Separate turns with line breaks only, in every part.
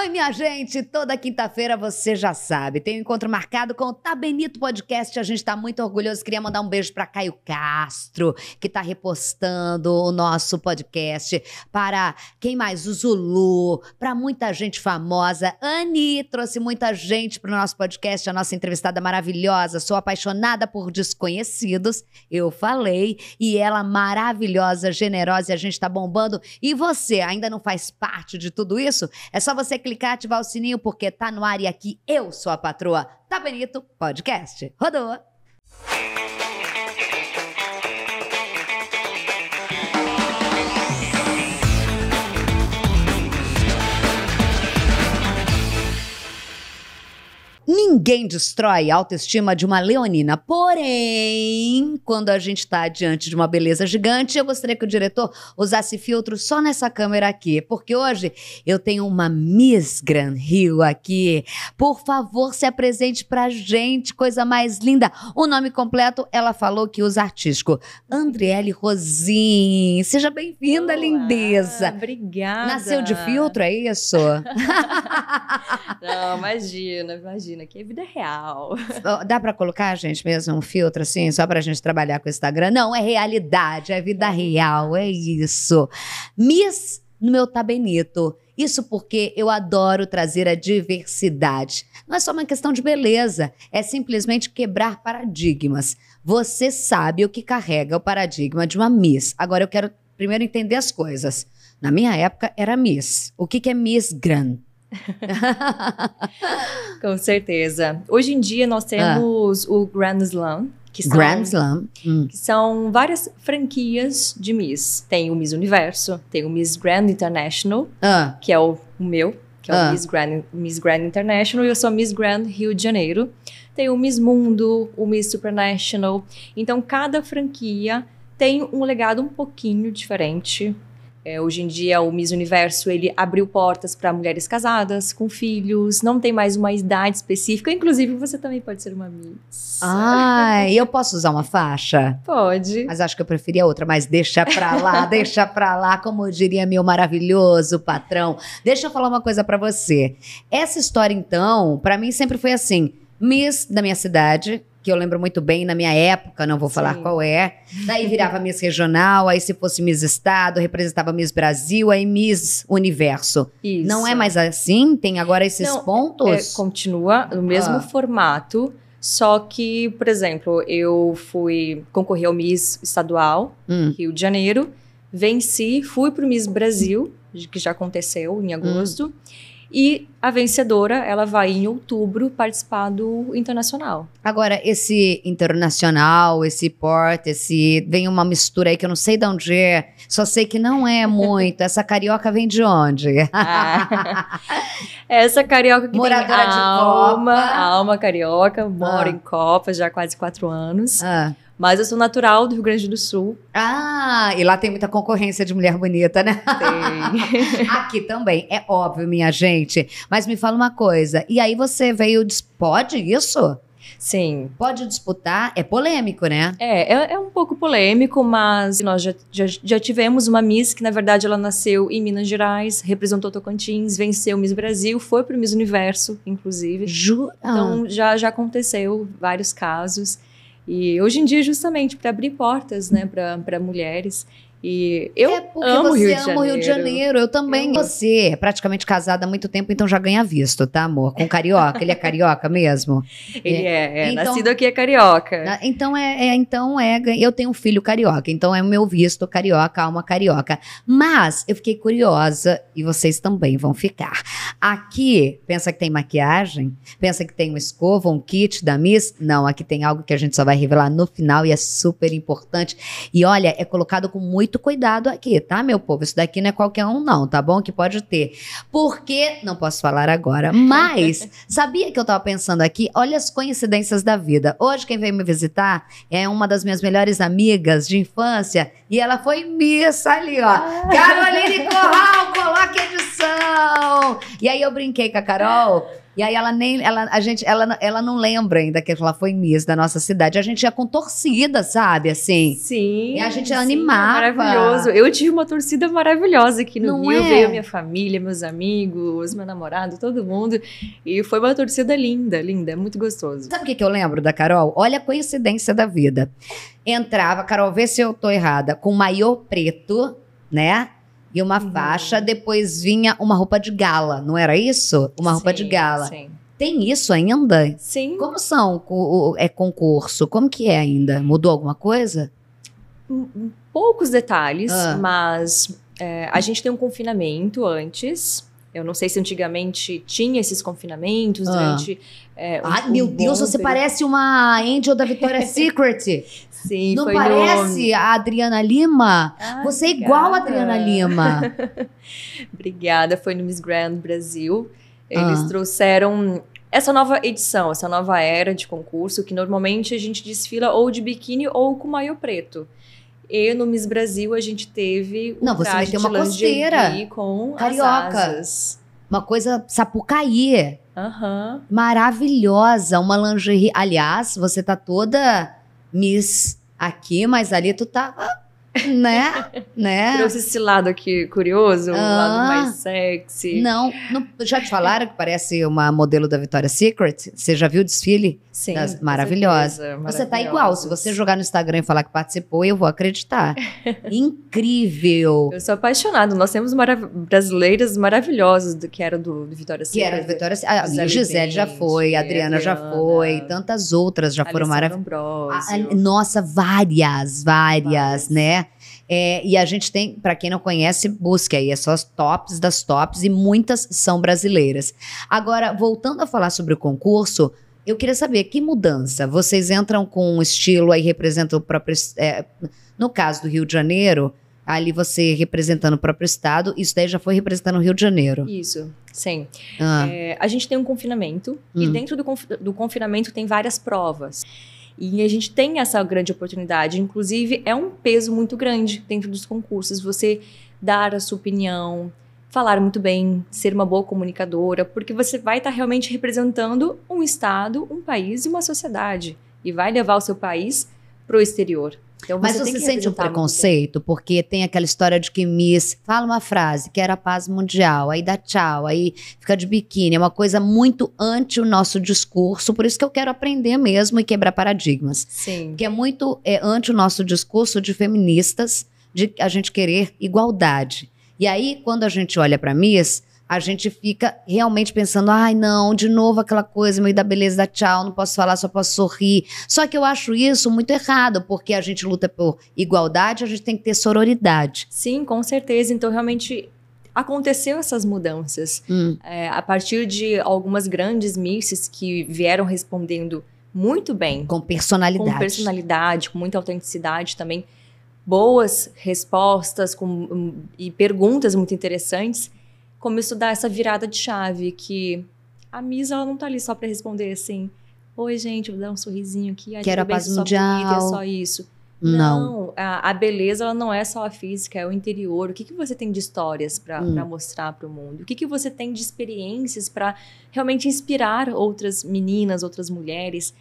Oi, minha gente! Toda quinta-feira você já sabe. Tem um encontro marcado com o Tabenito tá Podcast. A gente tá muito orgulhoso. Queria mandar um beijo para Caio Castro, que tá repostando o nosso podcast. Para quem mais? O Zulu. Para muita gente famosa. Ani trouxe muita gente pro nosso podcast. A nossa entrevistada maravilhosa. Sou apaixonada por desconhecidos. Eu falei. E ela maravilhosa, generosa. E a gente tá bombando. E você ainda não faz parte de tudo isso? É só você clicar clicar, ativar o sininho, porque tá no ar e aqui eu sou a patroa. Tá bonito? Podcast. Rodou! Ninguém destrói a autoestima de uma leonina. Porém, quando a gente está diante de uma beleza gigante, eu gostaria que o diretor usasse filtro só nessa câmera aqui, porque hoje eu tenho uma Miss Gran Rio aqui. Por favor, se apresente pra gente, coisa mais linda. O nome completo, ela falou que usa artístico. Andriele Rosin. Seja bem-vinda, lindeza. Obrigada. Nasceu de filtro, é isso?
Não, imagina, imagina. Que aqui é vida real. Dá para
colocar, gente, mesmo um filtro assim, só pra gente trabalhar com o Instagram? Não, é realidade, é vida é. real, é isso. Miss no meu tá benito. Isso porque eu adoro trazer a diversidade. Não é só uma questão de beleza, é simplesmente quebrar paradigmas. Você sabe o que carrega o paradigma de uma Miss. Agora eu quero primeiro entender as coisas. Na minha época era Miss. O que, que é Miss Grand?
Com certeza. Hoje em dia nós temos ah. o Grand Slam, que são, Grand Slam. Hum. Que são várias franquias de Miss. Tem o Miss Universo, tem o Miss Grand International, ah. que é o, o, meu, que é ah. o Miss Grand, Miss Grand International, e eu sou Miss Grand Rio de Janeiro. Tem o Miss Mundo, o Miss Supernational. Então, cada franquia tem um legado um pouquinho diferente é, hoje em dia, o Miss Universo ele abriu portas para mulheres casadas, com filhos, não tem mais uma idade específica. Inclusive, você também pode ser uma Miss.
Ah, eu posso usar uma faixa? Pode. Mas acho que eu preferia outra, mas deixa pra lá, deixa pra lá, como diria meu maravilhoso patrão. Deixa eu falar uma coisa para você. Essa história, então, para mim sempre foi assim. Miss da minha cidade, que eu lembro muito bem na minha época, não vou falar Sim. qual é. Daí virava Miss Regional, aí se fosse Miss Estado, representava Miss Brasil, aí Miss Universo. Isso. Não é mais assim? Tem agora esses não, é, pontos? É,
continua no mesmo ah. formato, só que, por exemplo, eu fui concorrer ao Miss Estadual, hum. Rio de Janeiro, venci, fui para o Miss Brasil, que já aconteceu em hum. agosto. Hum. E a vencedora, ela vai em outubro participar do internacional. Agora,
esse internacional, esse porte esse vem uma mistura aí que eu não sei de onde é, só sei que não é muito. Essa carioca vem de onde? Ah,
essa carioca que Moradora tem alma, de Copa. alma carioca, mora ah. em Copa já há quase quatro anos. Ah. Mas eu sou natural do Rio Grande do Sul. Ah, e
lá tem muita concorrência de mulher bonita, né? Tem. Aqui também, é óbvio, minha gente. Mas me fala uma coisa. E aí você veio. Pode isso? Sim. Pode disputar? É polêmico, né?
É, é, é um pouco polêmico, mas nós já, já, já, tivemos uma Miss que, na verdade, ela nasceu em Minas Gerais, representou Tocantins, venceu Miss Brasil, foi pro Miss Universo, inclusive. Jura? Então, ah. já, já aconteceu vários casos. E hoje em dia, justamente para abrir portas né, para mulheres e eu é porque amo você Rio ama o Rio de Janeiro,
eu também. Eu... Você é praticamente casada há muito tempo, então já ganha visto, tá, amor? Com carioca, ele é carioca mesmo?
Ele é, é, é. Então, nascido aqui é carioca.
Na, então é, é, então é, eu tenho um filho carioca, então é o meu visto carioca, alma carioca. Mas eu fiquei curiosa e vocês também vão ficar. Aqui, pensa que tem maquiagem? Pensa que tem uma escova, um kit da Miss? Não, aqui tem algo que a gente só vai revelar no final e é super importante. E olha, é colocado com muito muito cuidado aqui, tá, meu povo? Isso daqui não é qualquer um, não, tá bom? Que pode ter. Porque, não posso falar agora, mas sabia que eu tava pensando aqui? Olha as coincidências da vida. Hoje, quem veio me visitar é uma das minhas melhores amigas de infância e ela foi missa ali, ó. Ah. Caroline Corral, coloque edição! E aí eu brinquei com a Carol e aí ela nem. Ela, a gente, ela, ela não lembra ainda que ela foi Miss da nossa cidade. A gente ia com torcida, sabe? Assim.
Sim. E a gente sim, animava. maravilhoso. Eu tive uma torcida maravilhosa aqui no não Rio. É? Veio minha família, meus amigos, meu namorado, todo mundo. E foi uma torcida linda, linda. Muito gostoso. Sabe o que, que
eu lembro da Carol? Olha a coincidência da vida. Entrava,
Carol, vê se eu tô
errada, com maiô preto, né? e uma uhum. faixa, depois vinha uma roupa de gala, não era isso? Uma sim, roupa de gala. Sim. Tem isso ainda? Sim. Como são é concurso? Como que é ainda? Mudou alguma coisa?
Poucos detalhes, ah. mas é, a gente tem um confinamento antes eu não sei se antigamente tinha esses confinamentos ah. durante. É, um, Ai, um meu Deus, você parece uma
Angel da Vitória Secret. Sim, Não parece a Adriana Lima?
você é igual a Adriana Lima. obrigada, foi no Miss Grand Brasil. Eles ah. trouxeram essa nova edição, essa nova era de concurso, que normalmente a gente desfila ou de biquíni ou com maio preto. E no Miss Brasil a gente teve Não, você vai ter uma costeira com carioca.
Uma coisa sapucaí.
Uhum.
Maravilhosa, uma lingerie. Aliás, você tá toda Miss aqui, mas ali tu tá
né? né? Trouxe esse lado aqui curioso, ah, um lado ah. mais sexy. Não, não,
já te falaram que parece uma modelo da Victoria's Secret? Você já viu o desfile? Sim, das, maravilhosa. Certeza, Você tá igual. Se você jogar no Instagram e falar que participou, eu vou acreditar. Incrível!
Eu sou apaixonada. Nós temos marav brasileiras maravilhosas do que era do, do Vitória Que era do Vitória Gisele, Gisele, Gisele já foi, a Adriana, Adriana, já
foi, tantas outras já foram maravilhosas. Ah, ah, nossa, várias, várias, né? É, e a gente tem, para quem não conhece, busque aí, é só as tops das tops e muitas são brasileiras. Agora, voltando a falar sobre o concurso, eu queria saber que mudança vocês entram com um estilo aí representa o próprio é, no caso do Rio de Janeiro ali você representando o próprio estado isso daí já foi representando o Rio de Janeiro
isso sim ah. é, a gente tem um confinamento hum. e dentro do, conf, do confinamento tem várias provas e a gente tem essa grande oportunidade inclusive é um peso muito grande dentro dos concursos você dar a sua opinião falar muito bem, ser uma boa comunicadora, porque você vai estar tá realmente representando um estado, um país e uma sociedade e vai levar o seu país para o exterior. Então, você Mas você sente um preconceito?
Porque tem aquela história de que Miss fala uma frase que era a paz mundial, aí dá tchau, aí fica de biquíni. É uma coisa muito anti o nosso discurso, por isso que eu quero aprender mesmo e quebrar paradigmas. Sim. Que é muito é, anti o nosso discurso de feministas, de a gente querer igualdade. E aí, quando a gente olha para Miss, a gente fica realmente pensando: ai, não, de novo aquela coisa meio da beleza da tchau, não posso falar, só posso sorrir. Só que eu acho isso muito errado, porque a gente luta por igualdade, a gente tem que ter sororidade.
Sim, com certeza. Então, realmente, aconteceu essas mudanças. Hum. É, a partir de algumas grandes misses que vieram respondendo muito bem. Com personalidade. Com personalidade, com muita autenticidade também boas respostas com, hum, e perguntas muito interessantes, começou a dar essa virada de chave que a Misa ela não tá ali só para responder assim, oi gente, vou dar um sorrisinho aqui, quero a paz mundial, é só isso. Não, não a, a, beleza ela não é só a física, é o interior. O que, que você tem de histórias para hum. mostrar para o mundo? O que, que você tem de experiências para realmente inspirar outras meninas, outras mulheres?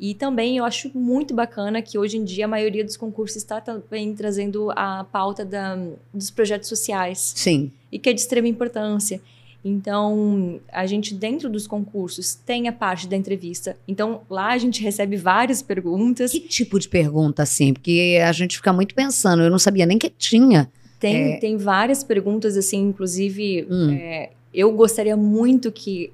E também eu acho muito bacana que hoje em dia a maioria dos concursos está também trazendo a pauta da, dos projetos sociais. Sim. E que é de extrema importância. Então, a gente dentro dos concursos tem a parte da entrevista. Então, lá a gente recebe várias perguntas. Que tipo de pergunta, assim? Porque a gente fica muito pensando,
eu não sabia nem que
tinha. Tem, é... tem várias perguntas, assim, inclusive, hum. é, eu gostaria muito que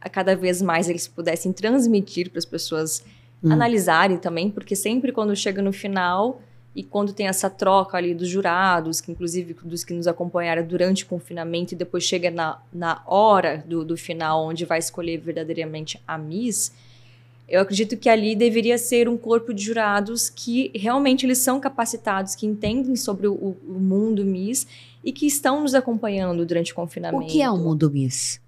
a cada vez mais eles pudessem transmitir para as pessoas hum. analisarem também, porque sempre quando chega no final e quando tem essa troca ali dos jurados, que inclusive dos que nos acompanharam durante o confinamento e depois chega na, na hora do, do final, onde vai escolher verdadeiramente a Miss, eu acredito que ali deveria ser um corpo de jurados que realmente eles são capacitados, que entendem sobre o, o mundo Miss e que estão nos acompanhando durante o confinamento. O que é o
mundo Miss?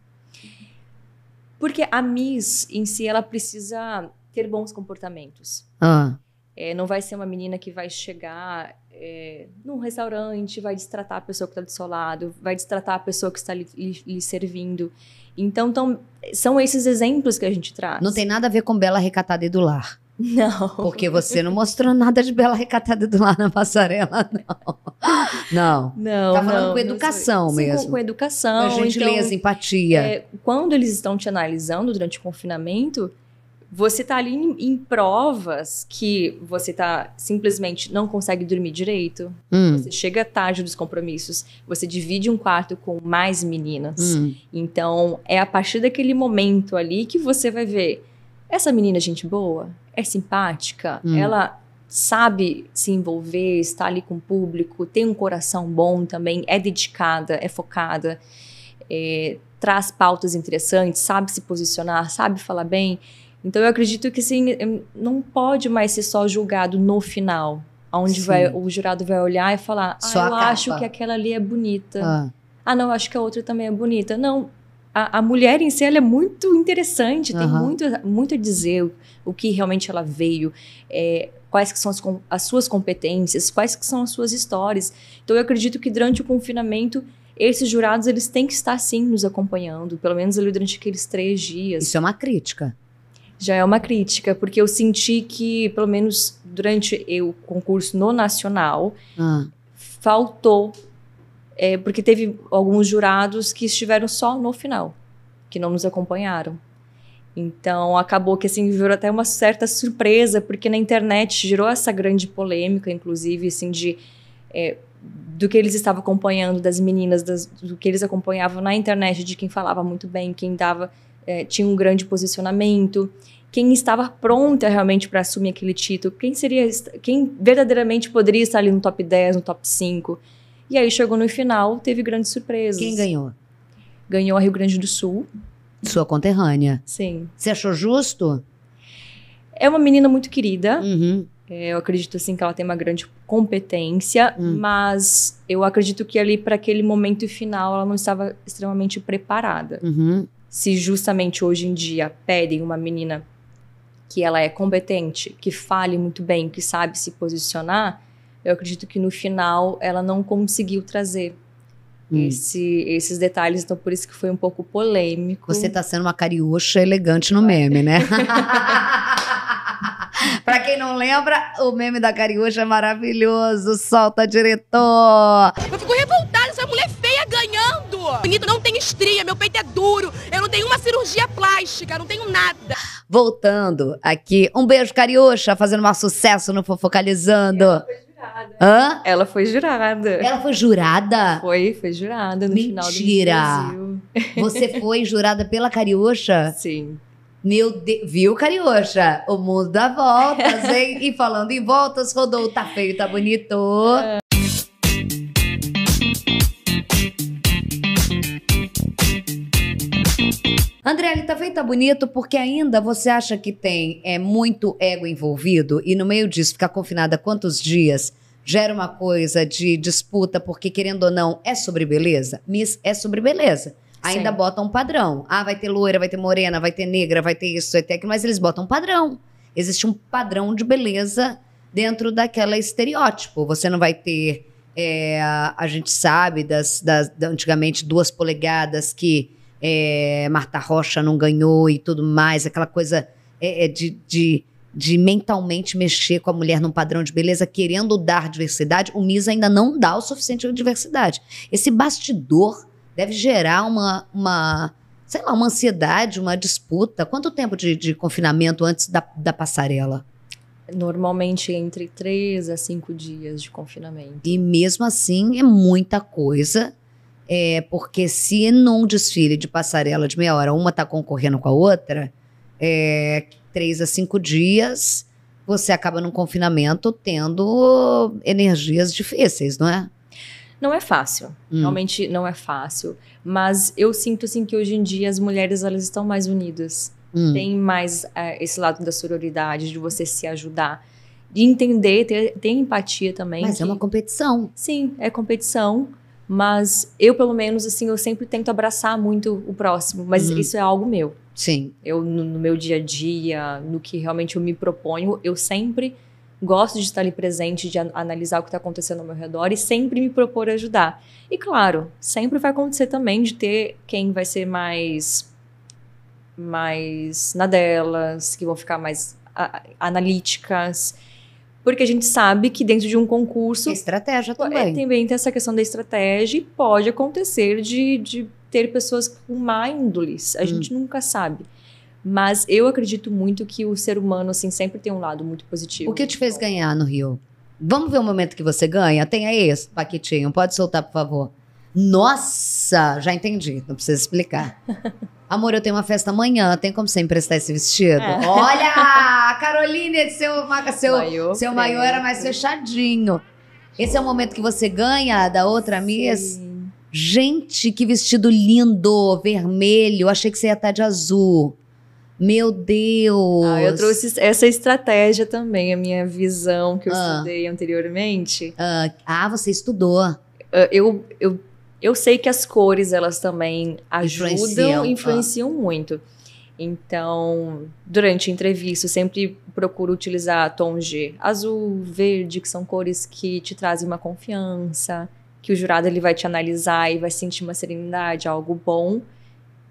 Porque a Miss em si, ela precisa ter bons comportamentos. Ah. É, não vai ser uma menina que vai chegar é, num restaurante, vai destratar a pessoa que está do seu lado, vai destratar a pessoa que está lhe, lhe servindo. Então, tão, são esses exemplos que a gente traz. Não tem
nada a ver com Bela Recatada e do Lar. Não. Porque você não mostrou nada de bela recatada do lar na passarela, não. Não. Não. Tá falando não, com educação Sim, mesmo. Sim, com
educação. Com gentileza, então,
empatia. É,
quando eles estão te analisando durante o confinamento, você está ali em, em, provas que você está simplesmente não consegue dormir direito.
Hum. Você chega
tarde dos compromissos, você divide um quarto com mais meninas. Hum. Então, é a partir daquele momento ali que você vai ver essa menina é gente boa, é simpática, hum. ela sabe se envolver, está ali com o público, tem um coração bom também, é dedicada, é focada, é, traz pautas interessantes, sabe se posicionar, sabe falar bem. Então eu acredito que sim, não pode mais ser só julgado no final, onde vai, o jurado vai olhar e falar: ah, só ah, eu acho que aquela ali é bonita. Ah. ah. não, acho que a outra também é bonita. Não, a, a mulher em si é muito interessante, uhum. tem muito, muito a dizer o, o que realmente ela veio. É, quais que são as, as, suas competências, quais que são as suas histórias. Então, eu acredito que durante o confinamento, esses jurados, eles têm que estar, sim, nos acompanhando, pelo menos ali durante aqueles três dias. Isso é uma crítica já é uma crítica, porque eu senti que, pelo menos durante o concurso no Nacional, ah. faltou. É, porque teve alguns jurados que estiveram só no final, que não nos acompanharam. Então, acabou que, assim, virou até uma certa surpresa, porque na internet gerou essa grande polêmica, inclusive, assim, de... É, do que eles estavam acompanhando, das meninas, das, do que eles acompanhavam na internet, de quem falava muito bem, quem dava é, tinha um grande posicionamento, quem estava pronta realmente para assumir aquele título, quem seria, quem verdadeiramente poderia estar ali no top 10, no top 5. E aí chegou no final, teve grandes surpresas. Quem ganhou? Ganhou a Rio Grande do Sul.
Sua conterrânea.
Sim. Você achou justo? É uma menina muito querida. Uhum. É, eu acredito assim que ela tem uma grande competência, hum. mas eu acredito que ali para aquele momento final ela não estava extremamente preparada. Uhum se justamente hoje em dia pedem uma menina que ela é competente, que fale muito bem, que sabe se posicionar, eu acredito que no final ela não conseguiu trazer
hum. esse,
esses detalhes, então por isso que foi um pouco polêmico. Você está
sendo uma cariocha elegante no meme, né? Para quem não lembra, o meme da cariocha é maravilhoso. Solta, diretor! Eu fico Bonito, não tem estria, meu peito é duro, eu
não tenho uma cirurgia plástica, não tenho nada.
Voltando aqui, um beijo, carioxa, fazendo um sucesso no Fofocalizando. Ela foi jurada. Hã? Ela foi jurada. Ela foi jurada?
Foi, foi jurada no Mentira. final do Brasil.
Você foi jurada pela Carioxa? Sim. Meu Deus, viu, Carioxa? O mundo dá voltas, hein? e falando em voltas, rodou, tá feio, tá bonito. É. André, ele também tá bonito porque ainda você acha que tem é, muito ego envolvido e no meio disso ficar confinada quantos dias gera uma coisa de disputa, porque querendo ou não, é sobre beleza? Miss é sobre beleza. Ainda Sim. botam um padrão. Ah, vai ter loira, vai ter morena, vai ter negra, vai ter isso, vai ter aquilo, mas eles botam um padrão. Existe um padrão de beleza dentro daquela estereótipo. Você não vai ter. É, a gente sabe das, das antigamente duas polegadas que é, Marta Rocha não ganhou e tudo mais, aquela coisa é, é, de, de, de, mentalmente mexer com a mulher num padrão de beleza, querendo dar diversidade, o MIS ainda não dá o suficiente de diversidade. Esse bastidor deve gerar uma, uma sei lá, uma ansiedade, uma disputa. Quanto tempo de, de confinamento antes da, da passarela?
Normalmente entre três a cinco dias de confinamento.
E mesmo assim é muita coisa é, porque se num desfile de passarela de meia hora uma está concorrendo com a outra, é, três a cinco dias, você acaba num confinamento tendo energias difíceis, não é?
Não é fácil, hum. realmente não é fácil, mas eu sinto assim que hoje em dia as mulheres elas estão mais unidas, hum. tem mais é, esse lado da sororidade, de você se ajudar, de entender, ter, ter empatia também. Mas é que... é uma competição. Sim, é competição, mas eu, pelo menos, assim, eu sempre tento abraçar muito o próximo. Mas uhum. isso é algo meu. Sim. Eu, no, no, meu dia a dia, no que realmente eu me proponho, eu sempre gosto de estar ali presente, de analisar o que está acontecendo ao meu redor e sempre me propor ajudar. E claro, sempre vai acontecer também de ter quem vai ser mais mais na delas, que vão ficar mais analíticas porque a gente sabe que dentro de um concurso. Estratégia também. É, também tem essa questão da estratégia e pode acontecer de, de ter pessoas com má índole. A hum. gente nunca sabe. Mas eu acredito muito que o ser humano, assim, sempre tem um lado muito positivo. O
que te fez ganhar no Rio? Vamos ver o momento que você ganha? Tenha esse, Paquitinho. Pode soltar, por favor. Nossa, já entendi. Não precisa explicar. Amor, eu tenho uma festa amanhã, tem como você emprestar esse vestido? É. Olha! A Carolina, seu, seu, seu maior era mais fechadinho. Esse é o momento que você ganha da
outra Sim. Miss.
Gente, que vestido lindo, vermelho. Achei que você ia estar de azul. Meu Deus! Ah, eu trouxe
essa estratégia também, a minha visão que eu ah. estudei anteriormente. Ah, ah você estudou. Ah, eu, eu eu sei que as cores elas também ajudam, influenciam, ah. influenciam ah. muito. Então, durante a entrevista, eu sempre procuro utilizar tons de azul, verde, que são cores que te trazem uma confiança, que o jurado ele vai te analisar e vai sentir uma serenidade, algo bom.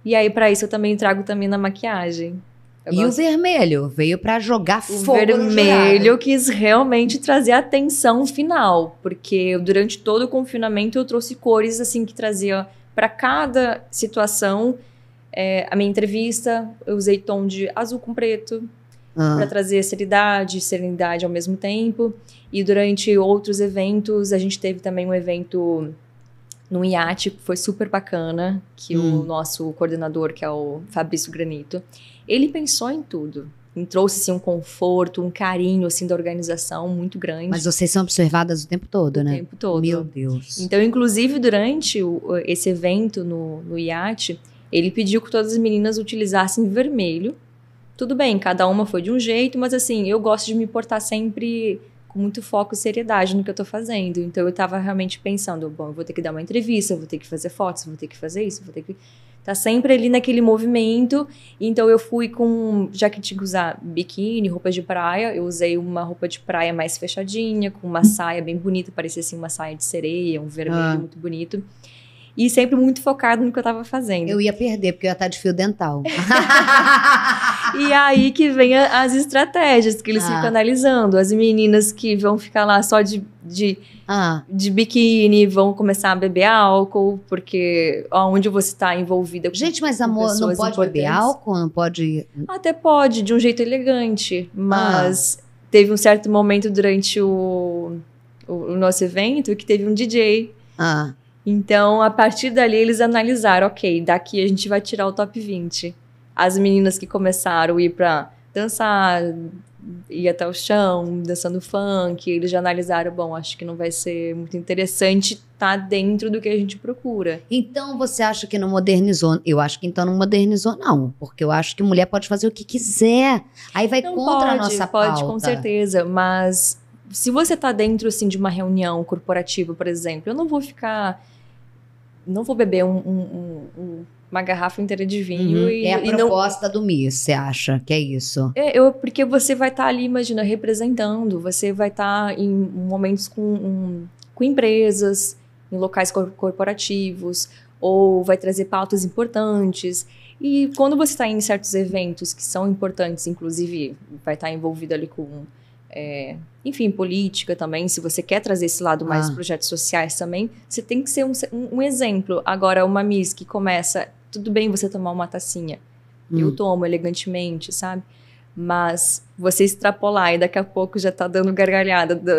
E aí para isso eu também trago também na maquiagem e o
vermelho veio para jogar o fogo. O vermelho
quis realmente trazer a atenção final, porque durante todo o confinamento eu trouxe cores assim que trazia para cada situação. É, a minha entrevista, eu usei tom de azul com preto, Uhum. Ah. para trazer seriedade, serenidade ao mesmo tempo. E durante outros eventos, a gente teve também um evento num iate, que foi super bacana, que o hum. nosso coordenador, que é o Fabrício Granito, ele pensou em tudo. trouxe assim, um conforto, um carinho assim da organização muito grande. Mas vocês
são observadas o tempo todo, o né? O tempo todo. Meu Deus.
Então, inclusive, durante o, esse evento no, no iate, ele pediu que todas as meninas utilizassem vermelho. Tudo bem, cada uma foi de um jeito, mas assim, eu gosto de me portar sempre com muito foco e seriedade no que eu tô fazendo. Então eu tava realmente pensando, bom, eu vou ter que dar uma entrevista, eu vou ter que fazer fotos, eu vou ter que fazer isso, eu vou ter que tá sempre ali naquele movimento. Então eu fui com, já que tinha que usar biquíni, roupa de praia, eu usei uma roupa de praia mais fechadinha, com uma saia bem bonita, parecia assim uma saia de sereia, um vermelho ah. muito bonito. E sempre muito focado no que eu tava fazendo. Eu ia perder, porque eu ia estar tá de fio dental. e aí que vem a, as estratégias que eles ah. ficam analisando. As meninas que vão ficar lá só de, de ah. de biquíni, vão começar a beber álcool, porque onde você está envolvida com Gente, mas amor, não pode beber álcool?
Não pode.
Até pode, de um jeito elegante, mas ah. teve um certo momento durante o, o, o nosso evento que teve um DJ. Ah. Então, a partir dali, eles analisaram, ok, daqui a gente vai tirar o top 20. As meninas que começaram a ir para dançar, ir até o chão, dançando funk. Eles já analisaram, bom, acho que não vai ser muito interessante estar tá dentro do que a gente procura.
Então você acha que não modernizou? Eu acho que então não modernizou, não. Porque eu acho que mulher pode fazer o que quiser. Aí vai não contra pode, a nossa pauta. Pode, com certeza.
Mas se você está dentro, assim, de uma reunião corporativa, por exemplo, eu não vou ficar... Não vou beber um, um, um, um uma garrafa inteira de vinho uhum. e. É a proposta
não... do Miss, você acha que é isso?
É, eu, porque você vai estar tá ali, imagina, representando, você vai estar tá em momentos com, um, com empresas, em locais cor corporativos, ou vai trazer pautas importantes. E quando você está em certos eventos que são importantes, inclusive, vai estar tá envolvido ali com. É, enfim, política também, se você quer trazer esse lado mais ah. projetos sociais também, você tem que ser um, um, exemplo. Agora, uma Miss que começa tudo bem você tomar uma tacinha. Hum. Eu tomo elegantemente, sabe? Mas você extrapolar e daqui a pouco já tá dando gargalhada. Do...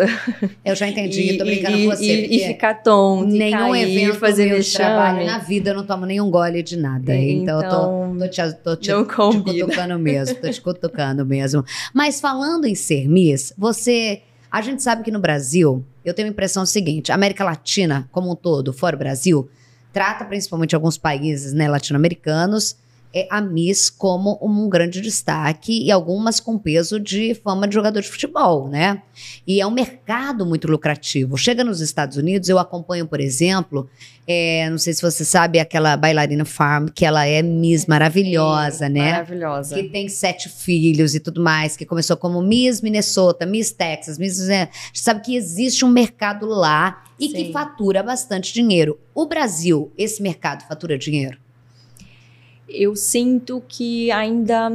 Eu já entendi, e, tô brincando e, com você. E, e ficar tonto, nenhum cair, evento fazer meu trabalho na
vida, eu não tomo nenhum gole de nada. Então, então eu tô, então, tô te, tô te, te cutucando mesmo, tô te cutucando mesmo. Mas falando em ser Miss, você. A gente sabe que no Brasil, eu tenho a impressão seguinte: América Latina como um todo, fora o Brasil, trata principalmente alguns países né, latino-americanos é a Miss como um grande destaque e algumas com peso de fama de jogador de futebol, né? E é um mercado muito lucrativo. Chega nos Estados Unidos, eu acompanho, por exemplo, é, não sei se você sabe aquela bailarina Farm, que ela é Miss maravilhosa, Sim, né? Maravilhosa. Que tem sete filhos e tudo mais, que começou como Miss Minnesota, Miss Texas, Miss. A né? gente sabe que existe um mercado lá e Sim. que fatura bastante dinheiro. O Brasil, esse mercado fatura dinheiro?
eu sinto que ainda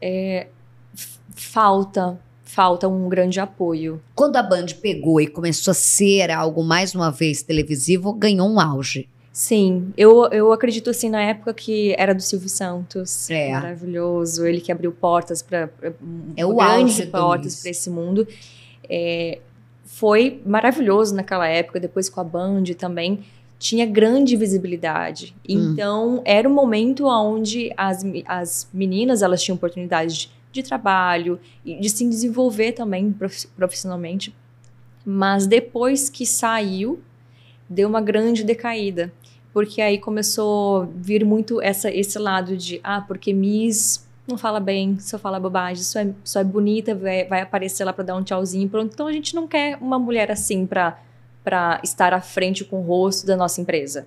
é, falta falta um grande apoio. Quando a Band pegou
e começou a ser algo mais uma vez televisivo, ganhou um auge. Sim,
eu, eu acredito assim na época que era do Silvio Santos, é. maravilhoso, ele que abriu portas para é o grandes portas para esse mundo. É, foi maravilhoso naquela época, depois com a Band também tinha grande visibilidade. Hum. Então, era um momento onde as, as meninas elas tinham oportunidade de, de trabalho e de se desenvolver também profissionalmente. Mas depois que saiu, deu uma grande decaída. Porque aí começou a vir muito essa, esse lado de, ah, porque Miss não fala bem, só fala bobagem, só é, só é bonita, vai, vai aparecer lá para dar um tchauzinho, pronto. Então a gente não quer uma mulher assim para para estar à frente com o rosto da nossa empresa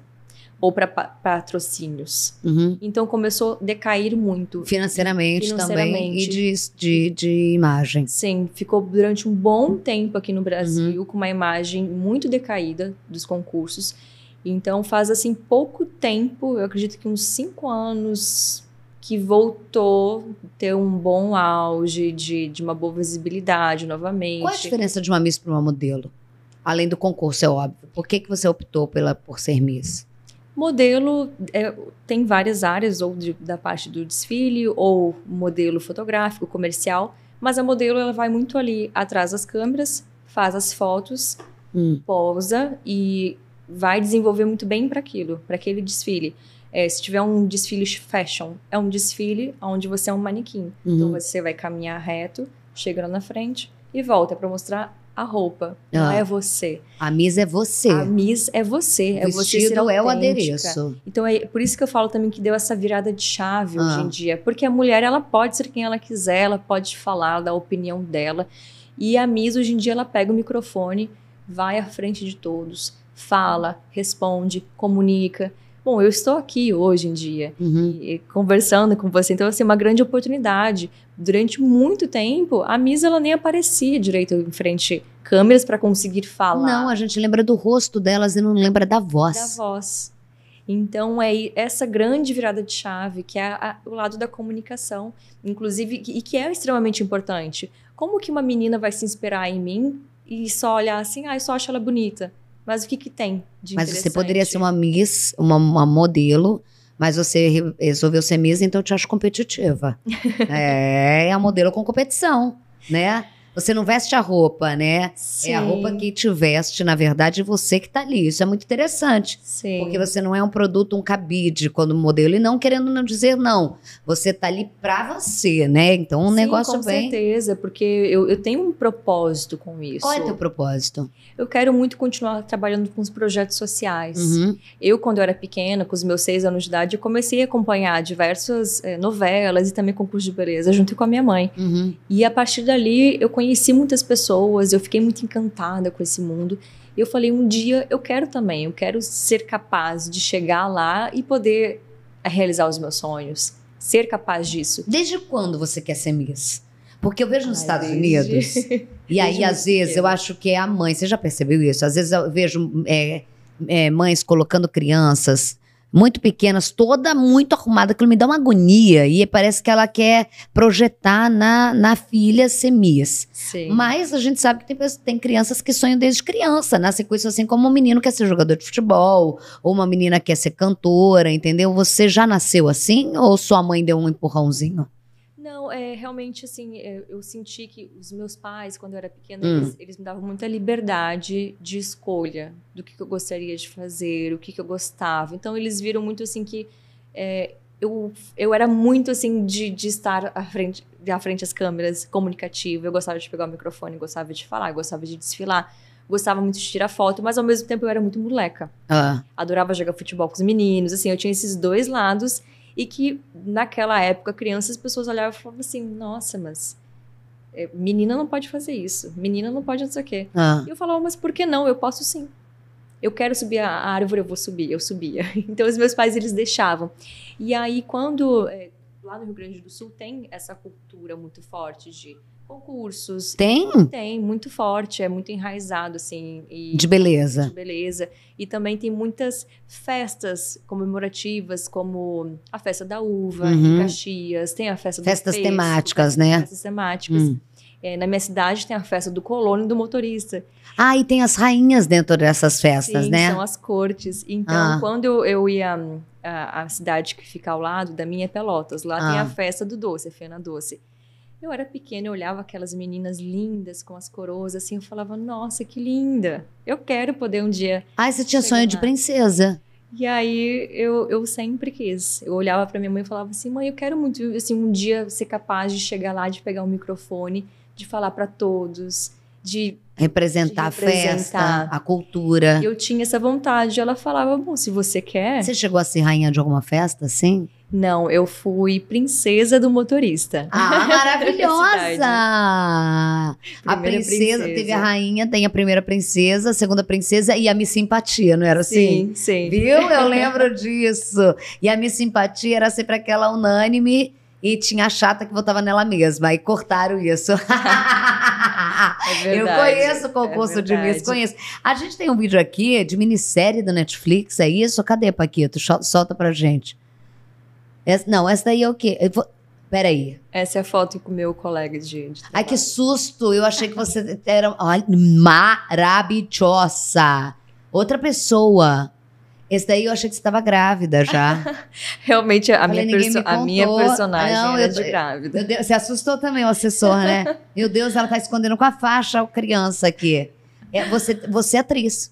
ou para patrocínios. Uhum. Então começou a decair muito. Financeiramente, Financeiramente. também e de,
de, de, imagem.
Sim, ficou durante um bom tempo aqui no uhum. Brasil uhum. com uma imagem muito decaída dos concursos. Então faz assim pouco tempo, eu acredito que uns cinco anos que voltou ter um bom auge de, de uma boa visibilidade novamente. Qual a diferença
de uma Miss para uma modelo? Além do concurso, é óbvio. Por que, que você optou pela, por ser Miss?
Modelo é, tem várias áreas, ou de, da parte do desfile, ou modelo fotográfico, comercial, mas a modelo ela vai muito ali atrás das câmeras, faz as fotos, hum. e vai desenvolver muito bem para aquilo, para aquele desfile. É, se tiver um desfile fashion, é um desfile onde você é um manequim. Então, uhum. Então você vai caminhar reto, chega lá na frente e volta para mostrar a roupa, ah. não é você.
A Miss é você. A
Miss é você. É o você ser é o adereço. Então é por isso que eu falo também que deu essa virada de chave ah. hoje em ah. dia, porque a mulher ela pode ser quem ela quiser, ela pode falar da opinião dela. E a Miss hoje em dia ela pega o microfone, vai à frente de todos, fala, responde, comunica bom, eu estou aqui hoje em dia uhum. e, conversando com você, então assim, uma grande oportunidade. Durante muito tempo, a Misa ela nem aparecia direito em frente câmeras para conseguir falar. Não, a gente lembra do rosto delas e não lembra
da voz. Da
voz. Então é essa grande virada de chave que é a, o lado da comunicação, inclusive e que é extremamente importante. Como que uma menina vai se inspirar em mim e só olhar assim, ah, eu só acho ela bonita? Mas o que, que tem de Mas você poderia
ser uma Miss, uma, uma modelo mas você resolveu ser Miss, então eu te acho competitiva. é, é a modelo com competição, né? Você não veste a roupa, né? Sim. É a roupa que te veste, na verdade, você que está ali. Isso é muito interessante. Sim. Porque você não é um produto, um cabide quando modelo. E não querendo não dizer não. Você está ali para você, né? Então um negócio vem. bem. Com
certeza, porque eu, eu tenho um propósito com isso. Qual é teu propósito? Eu quero muito continuar trabalhando com os projetos sociais. Uhum. Eu, quando eu era pequena, com os meus seis anos de idade, eu comecei a acompanhar diversas eh, novelas e também concursos de beleza, junto com a minha mãe. Uhum. E a partir dali eu conheci conheci muitas pessoas, eu fiquei muito encantada com esse mundo. E eu falei, um dia eu quero também, eu quero ser capaz de chegar lá e poder eh, realizar os meus sonhos, ser capaz disso. Desde quando você quer ser Miss? Porque eu vejo nos Ai, Estados desde... Unidos,
e aí às vezes eu acho que é a mãe, você já percebeu isso? Às vezes eu vejo é, é, mães colocando crianças muito pequenas, toda muito arrumada, aquilo me dá uma agonia e parece que ela quer projetar na, na filha semias. Sim. Mas a gente sabe que tem, tem crianças que sonham desde criança, nascem com isso assim como um menino quer ser jogador de futebol, ou uma menina quer ser cantora, entendeu? Você já nasceu assim ou sua mãe deu um empurrãozinho?
Não, é realmente assim, é, eu senti que os meus pais, quando eu era pequena, hum. eles, eles, me davam muita liberdade de escolha do que, que eu gostaria de fazer, o que, que, eu gostava. Então eles viram muito assim que é, eu, eu era muito assim de, de estar à frente, à frente das câmeras, comunicativa. Eu gostava de pegar o microfone, gostava de falar, gostava de desfilar gostava muito de tirar foto, mas ao mesmo tempo eu era muito moleca. Ah. Adorava jogar futebol com os meninos, assim, eu tinha esses dois lados e que naquela época, crianças, as pessoas olhavam e falavam assim: nossa, mas é, menina não pode fazer isso, menina não pode não sei o quê. Ah. E eu falava, mas por que não? Eu posso sim. Eu quero subir a árvore, eu vou subir, eu subia. Então, os meus pais, eles deixavam. E aí, quando... É, lá no Rio Grande do Sul tem essa cultura muito forte de concursos. Tem? Então, tem, muito forte, é muito enraizado, assim. E, de beleza. De beleza. E também tem muitas festas comemorativas, como a Festa da Uva, uhum. em Caxias, tem a Festa Festas do Festas temáticas, né? Festas temáticas. Hum. É, na minha cidade tem a festa do colono e do motorista.
Ah, e tem as rainhas dentro dessas festas, Sim, né? são as
cortes. Então, ah. quando eu, eu ia... Hum, a, a, cidade que fica ao lado da minha é Pelotas. Lá ah. tem a ah. festa do doce, a Fena Doce. Eu era pequena, eu olhava aquelas meninas lindas com as coroas, assim, eu falava, nossa, que linda! Eu quero poder um dia. Ai,
você tinha sonho lá. de princesa.
E aí eu, eu sempre quis. Eu olhava para minha mãe e falava assim: "Mãe, eu quero muito assim um dia ser capaz de chegar lá, de pegar um microfone, de falar para todos, de
representar, representar a festa, a cultura. Eu
tinha essa vontade. Ela falava, bom, se você quer. Você chegou a ser rainha de alguma festa, sim? Não, eu fui
princesa do motorista. Ah, maravilhosa! a princesa, princesa, teve a rainha, tem a primeira princesa, a segunda princesa e a Miss Simpatia, não era assim? Sim,
sim. Viu? Eu lembro
disso. E a Miss Simpatia era sempre aquela unânime e tinha a chata que votava nela mesma. Aí cortaram isso. é
verdade, eu conheço o é concurso é de Miss, conheço.
A gente tem um vídeo aqui de minissérie da Netflix, é isso? Cadê, Paquito? Solta pra gente. Essa, não, essa daí é o quê? Vou, peraí.
Essa é a foto com o meu colega de, de Ai, que susto! Eu achei que
você era. Olha, maravilhosa! Outra pessoa. Esse daí eu achei que você estava grávida já.
Realmente, a, Falei, minha, perso a minha personagem Não, era eu, de grávida.
Deus, você assustou também o assessor, né? meu Deus, ela está escondendo com a faixa a criança aqui. É, você, você é atriz.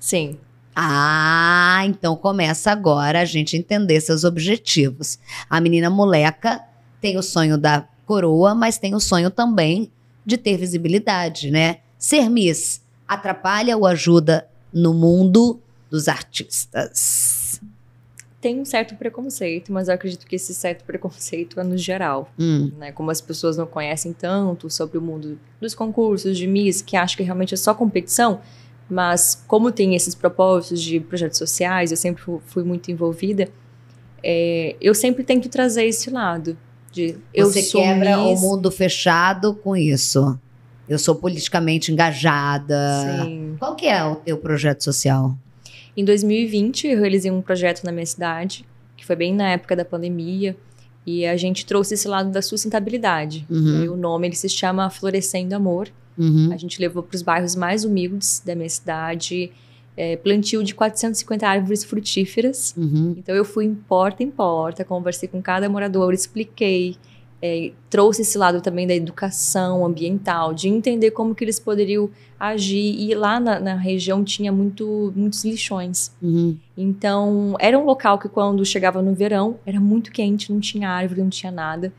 Sim. Ah, então começa agora a gente entender seus objetivos. A menina moleca tem o sonho da coroa, mas tem o sonho também de ter visibilidade, né? Ser Miss atrapalha ou ajuda no mundo dos artistas.
Tem um certo preconceito, mas eu acredito que esse certo preconceito é no geral. Hum. Né? Como as pessoas não conhecem tanto sobre o mundo dos concursos, de Miss, que acham que realmente é só competição, mas como tem esses propósitos de projetos sociais, eu sempre fui muito envolvida, é, eu sempre tento trazer esse lado. De, Você quebra miss... o mundo
fechado com isso. Eu sou politicamente engajada. Sim. Qual que é o teu projeto social?
Em 2020, eu realizei um projeto na minha cidade, que foi bem na época da pandemia, e a gente trouxe esse lado da sustentabilidade. Uhum. E o nome ele se chama Florescendo Amor. Uhum. A gente levou para os bairros mais humildes da minha cidade é, plantio de 450 árvores frutíferas. Uhum. Então eu fui em porta em porta, conversei com cada morador, expliquei é, trouxe esse lado também da educação ambiental, de entender como que eles poderiam agir. E lá na, na região tinha muito, muitos lixões. Uhum. Então, era um local que quando chegava no verão, era muito quente, não tinha árvore, não tinha nada.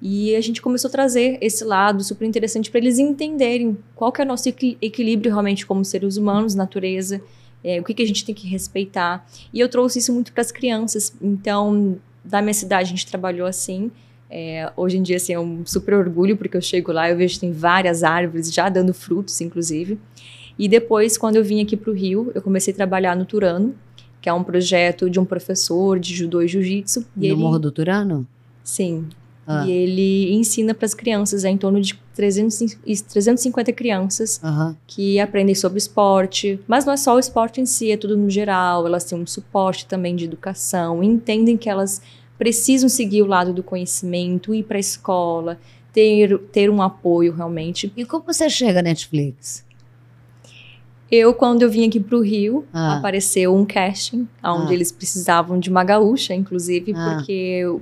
E a gente começou a trazer esse lado super interessante para eles entenderem qual que é o nosso equilíbrio realmente como seres humanos, natureza, é, o que, que a gente tem que respeitar. E eu trouxe isso muito para as crianças. Então, da minha cidade a gente trabalhou assim. É, hoje em dia, assim, é um super orgulho, porque eu chego lá eu vejo que tem várias árvores já dando frutos, inclusive. E depois, quando eu vim aqui para o Rio, eu comecei a trabalhar no Turano, que é um projeto de um professor de judô e jiu-jitsu. No ele... Morro do Turano? Sim. Ah. E ele ensina para as crianças, é em torno de 300, 350 crianças uh -huh. que aprendem sobre esporte. Mas não é só o esporte em si, é tudo no geral. Elas têm um suporte também de educação, entendem que elas precisam seguir o lado do conhecimento, ir para a escola, ter, ter um apoio realmente. E como você chega à Netflix? Eu, quando eu vim aqui para o Rio, ah. apareceu um casting, onde ah. eles precisavam de uma gaúcha, inclusive, ah. porque eu,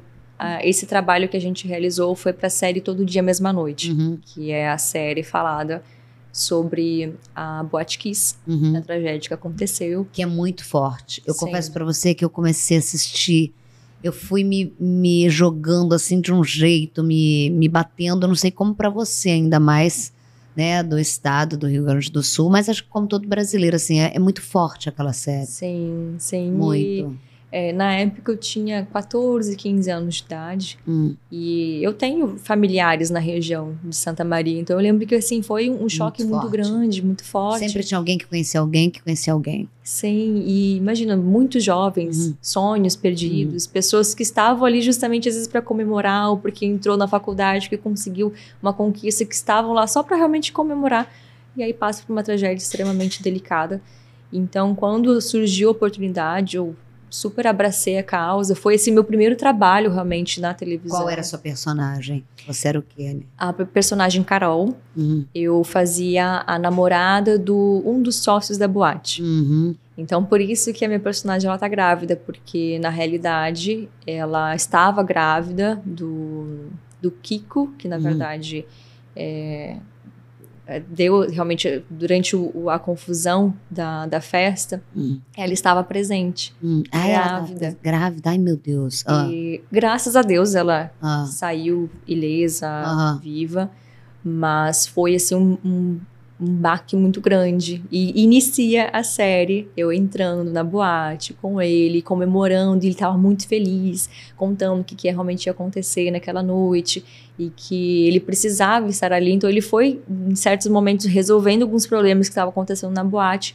esse trabalho que a gente realizou foi para a série Todo Dia, Mesma Noite, uhum. que é a série falada sobre a Boate Kiss, uhum. a tragédia que aconteceu. Que é muito forte. Eu Sim. confesso para
você que eu comecei a assistir eu fui me, me jogando assim de um jeito, me, me batendo, eu não sei como para você ainda mais, né, do estado do Rio Grande do Sul, mas acho que como todo brasileiro, assim, é, é muito forte aquela série.
Sim, sim. Muito. E... É, na época eu tinha 14, 15 anos de idade. Hum. E eu tenho familiares na região de Santa Maria. Então eu lembro que assim, foi um choque muito, muito grande, muito forte. Sempre tinha alguém que conhecia alguém que conhecia alguém. Sim, e imagina, muitos jovens, uhum. sonhos perdidos, uhum. pessoas que estavam ali justamente às vezes para comemorar, ou porque entrou na faculdade, que conseguiu uma conquista, que estavam lá só para realmente comemorar. E aí passa por uma tragédia extremamente delicada. Então, quando surgiu a oportunidade, ou super abracei a causa. Foi esse meu primeiro trabalho realmente na televisão. Qual era a sua
personagem? Você era o quê? Né?
A personagem Carol. Uhum. Eu fazia a namorada do um dos sócios da boate. Uhum. Então por isso que a minha personagem ela tá grávida, porque na realidade ela estava grávida do do Kiko, que na uhum. verdade é, é, deu realmente durante o, a confusão da, da festa, hum. ela estava presente,
hum. Ai, ah, grávida. Ela,
grávida, ai meu Deus. Ah. E graças a Deus ela ah. saiu ilesa, ah. viva, mas foi assim um, um, um baque muito grande. E inicia a série eu entrando na boate com ele, comemorando, ele estava muito feliz, contando o que, que realmente ia acontecer naquela noite e que ele precisava estar ali. Então ele foi, em certos momentos, resolvendo alguns problemas que estavam acontecendo na boate.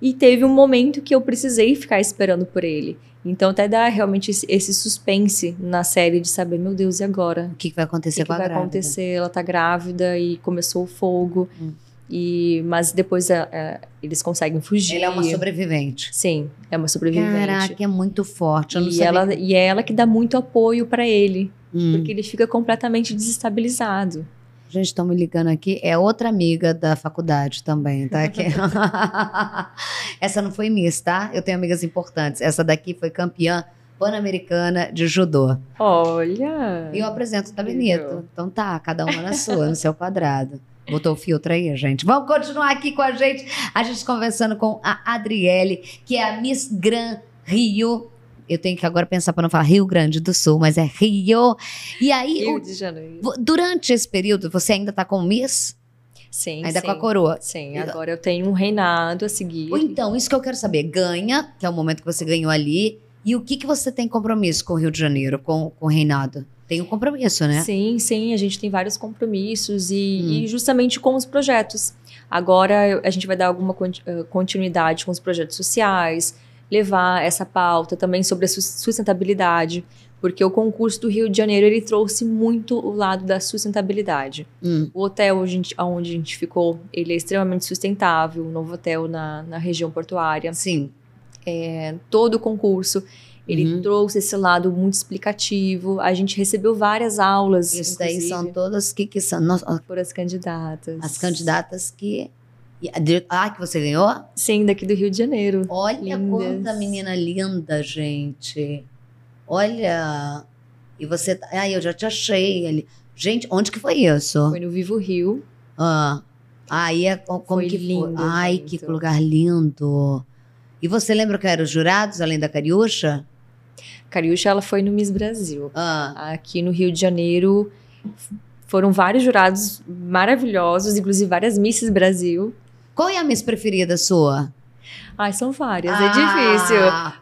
E teve um momento que eu precisei ficar esperando por ele. Então até dá realmente esse suspense na série de saber, meu Deus, e agora? O que, que vai acontecer o que com que a vai grávida? acontecer? Ela tá grávida e começou o fogo. Hum. E, mas depois é, é, eles conseguem fugir. Ela é uma sobrevivente. Sim, é uma sobrevivente. Caraca, é muito forte. Eu não e, sabia. ela, e é ela que dá muito apoio para ele. Hum. Porque ele fica completamente desestabilizado. Gente, estão me ligando aqui. É outra
amiga da faculdade também, tá? Aqui. Essa não foi Miss, tá? Eu tenho amigas importantes. Essa daqui foi campeã pan-americana de judô. Olha! E eu apresento, tá bonito. Então tá, cada uma na sua, no seu quadrado. Botou o filtro aí, gente. Vamos continuar aqui com a gente. A gente conversando com a Adriele, que é a Miss Gran Rio eu tenho que agora pensar para não falar Rio Grande do Sul, mas é Rio. E aí, Rio de Janeiro. durante esse período, você ainda está com Miss?
Sim, Ainda sim. com a coroa. Sim, agora eu
tenho um reinado a seguir. Então, isso que eu quero saber. Ganha, que é o momento que você ganhou ali. E o que, que você tem compromisso com o Rio de Janeiro, com, com o reinado?
tem um compromisso, né? Sim, sim, a gente tem vários compromissos e, hum. e justamente com os projetos. Agora a gente vai dar alguma continuidade com os projetos sociais, levar essa pauta também sobre a sustentabilidade, porque o concurso do Rio de Janeiro ele trouxe muito o lado da sustentabilidade. Hum. O hotel onde a gente ficou, ele é extremamente sustentável, o um novo hotel na, na região portuária. Sim. É, todo o concurso ele uhum. trouxe esse lado muito explicativo. A gente recebeu várias aulas. Isso inclusive. daí são todas que, que são por as candidatas. As
candidatas que ah, que você ganhou? Sim, daqui do Rio de Janeiro. Olha Lindas. quanta menina linda, gente. Olha. E você. Ah, eu já te achei ali. Gente, onde que foi isso? Foi no Vivo Rio. Ah. Aí é como foi que lindo, foi? Ai, gente. que lugar lindo. E você lembra que
eram os jurados, além da Cariúcha? Cariúcha, ela foi no Miss Brasil. Ah. Aqui no Rio de Janeiro foram vários jurados maravilhosos, inclusive várias Misses Brasil. Qual é a Miss preferida sua? Ai, são várias, é ah. é difícil.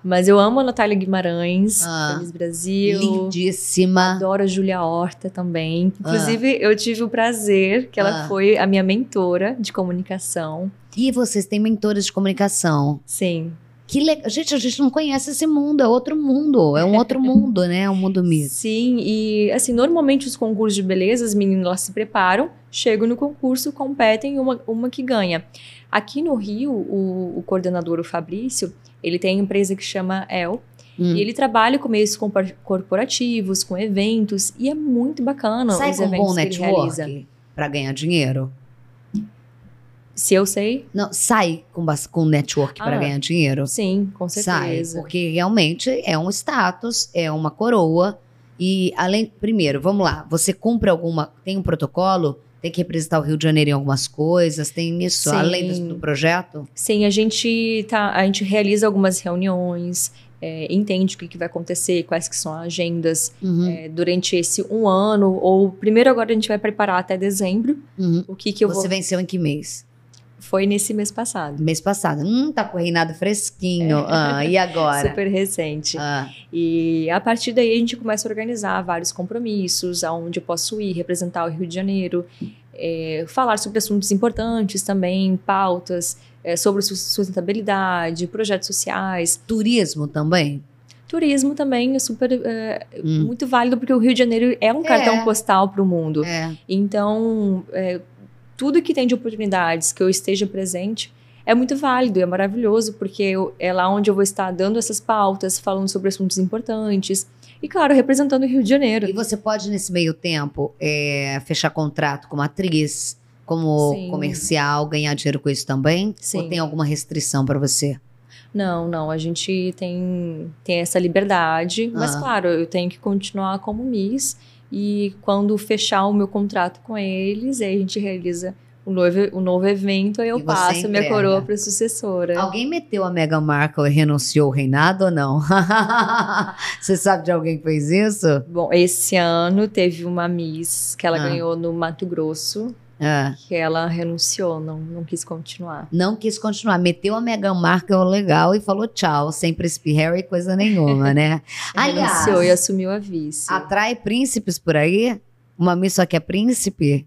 Mas eu amo a Natália Guimarães, ah. Miss Brasil. Lindíssima. Adoro a Júlia Horta também. Inclusive, ah. eu tive o prazer que ela ah. foi a minha mentora de comunicação.
E vocês têm mentoras de comunicação? Sim. Que legal.
Gente, a gente não conhece esse mundo, é outro
mundo, é um outro mundo, né? É um mundo mesmo. Sim,
e assim, normalmente os concursos de beleza, as meninas elas se preparam, chegam no concurso, competem, uma, uma que ganha. Aqui no Rio, o, o coordenador, o Fabrício, ele tem uma empresa que chama El, Hum. E ele trabalha com meios corporativos, com eventos, e é muito bacana Sai os com eventos um bom que ele realiza.
Para ganhar dinheiro? Se eu sei. Não, sai com, com network ah, para ganhar dinheiro. Sim, com certeza. Sai, porque realmente é um status, é uma coroa. E além, primeiro, vamos lá, você cumpre alguma, tem um protocolo? Tem que representar o Rio de Janeiro em algumas coisas, tem isso, Sim. além do, do projeto?
Sim, a gente tá, a gente realiza algumas reuniões, é, entende o que, que, vai acontecer, quais que são as agendas uhum. é, durante esse um ano, ou primeiro agora a gente vai preparar até dezembro, uhum. o que que eu Você vou... venceu em que mês? Foi nesse mês passado. Mês passado.
Hum, tá com o reinado fresquinho. É. Ah, e agora? Super
recente. Ah. E a partir daí a gente começa a organizar vários compromissos, aonde eu posso ir, representar o Rio de Janeiro, é, falar sobre assuntos importantes também, pautas é, sobre sustentabilidade, projetos sociais. Turismo também? turismo também é super é, hum. muito válido porque o Rio de Janeiro é um cartão é. postal para o mundo. É. Então é, tudo que tem de oportunidades que eu esteja presente é muito válido, é maravilhoso, porque eu, é lá onde eu vou estar dando essas pautas, falando sobre assuntos importantes. E, claro, representando o Rio de Janeiro. E
você pode, nesse meio tempo, é, fechar contrato como atriz, como Sim. comercial, ganhar dinheiro com isso também? Sim. Ou tem alguma restrição para você?
Não, não, a gente tem, tem essa liberdade, ah. mas claro, eu tenho que continuar como Miss e quando fechar o meu contrato com eles, aí a gente realiza o novo, o novo evento, aí eu passo minha coroa para sucessora. Alguém meteu
a Mega Marca e renunciou o reinado ou não? Você sabe de alguém que fez isso?
Bom, esse ano teve uma Miss que ela ah. ganhou no Mato Grosso. É. Que ela renunciou, não, não quis continuar.
Não quis continuar. Meteu a Meghan Markle legal e falou tchau, sem príncipe Harry, coisa nenhuma, né? Aliás, renunciou e
assumiu a vice. Atrai
príncipes por aí? Uma missa que é príncipe?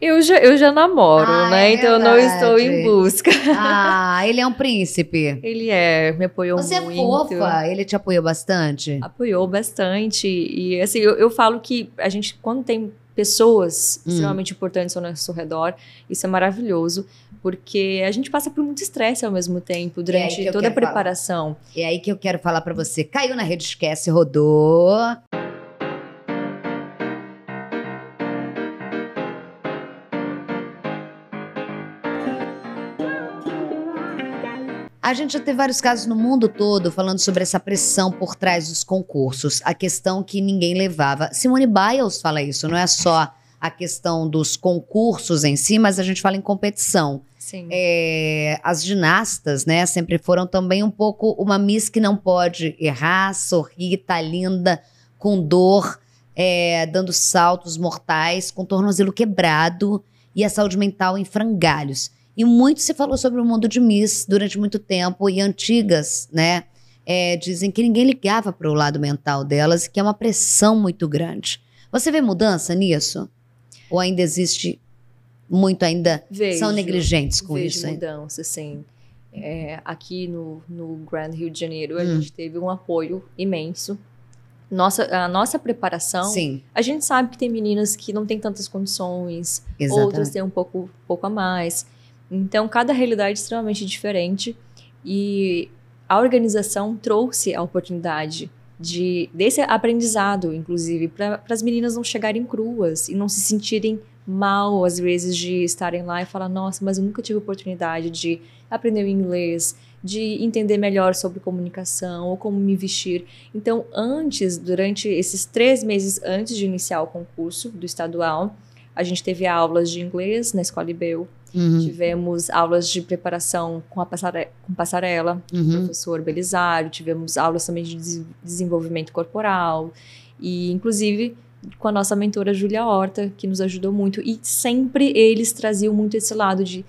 Eu já, eu já namoro, ah, né? É então eu não estou em busca. Ah, ele é um príncipe. Ele é, me apoiou Você é muito. Você é fofa, ele te
apoiou bastante?
Apoiou bastante. E assim, eu, eu falo que a gente, quando tem pessoas hum. extremamente importantes ao nosso redor. Isso é maravilhoso, porque a gente passa por muito estresse ao mesmo tempo é durante é toda a preparação.
Falar. É aí que eu quero falar para você. Caiu na rede, esquece, rodou. A gente já teve vários casos no mundo todo falando sobre essa pressão por trás dos concursos, a questão que ninguém levava. Simone Biles fala isso, não é só a questão dos concursos em si, mas a gente fala em competição. Sim. É, as ginastas, né, sempre foram também um pouco uma miss que não pode errar, sorrir, tá linda, com dor, é, dando saltos mortais, com tornozelo quebrado e a saúde mental em frangalhos. E muito se falou sobre o mundo de Miss durante muito tempo e antigas, né? É, dizem que ninguém ligava para o lado mental delas e que é uma pressão muito grande. Você vê mudança nisso? Ou ainda existe muito ainda? Vejo, são negligentes com vejo isso? Vejo
mudança, sim. É, aqui no, no Grand Rio de Janeiro, a hum. gente teve um apoio imenso nossa, a nossa preparação, Sim. a gente sabe que tem meninas que não têm tantas condições, Exatamente. outras têm um pouco, pouco a mais. Então, cada realidade é extremamente diferente e a organização trouxe a oportunidade de desse aprendizado, inclusive, para as meninas não chegarem cruas e não se sentirem mal, às vezes, de estarem lá e falar: nossa, mas eu nunca tive oportunidade de aprender o inglês, de entender melhor sobre comunicação ou como me vestir. Então, antes, durante esses três meses antes de iniciar o concurso do estadual, a gente teve aulas de inglês na escola IBEU, Uhum. Tivemos aulas de preparação com a passare com passarela, uhum. com o uhum. professor Belisário. Tivemos aulas também de des desenvolvimento corporal. E, inclusive, com a nossa mentora Júlia Horta, que nos ajudou muito. E sempre eles traziam muito esse lado de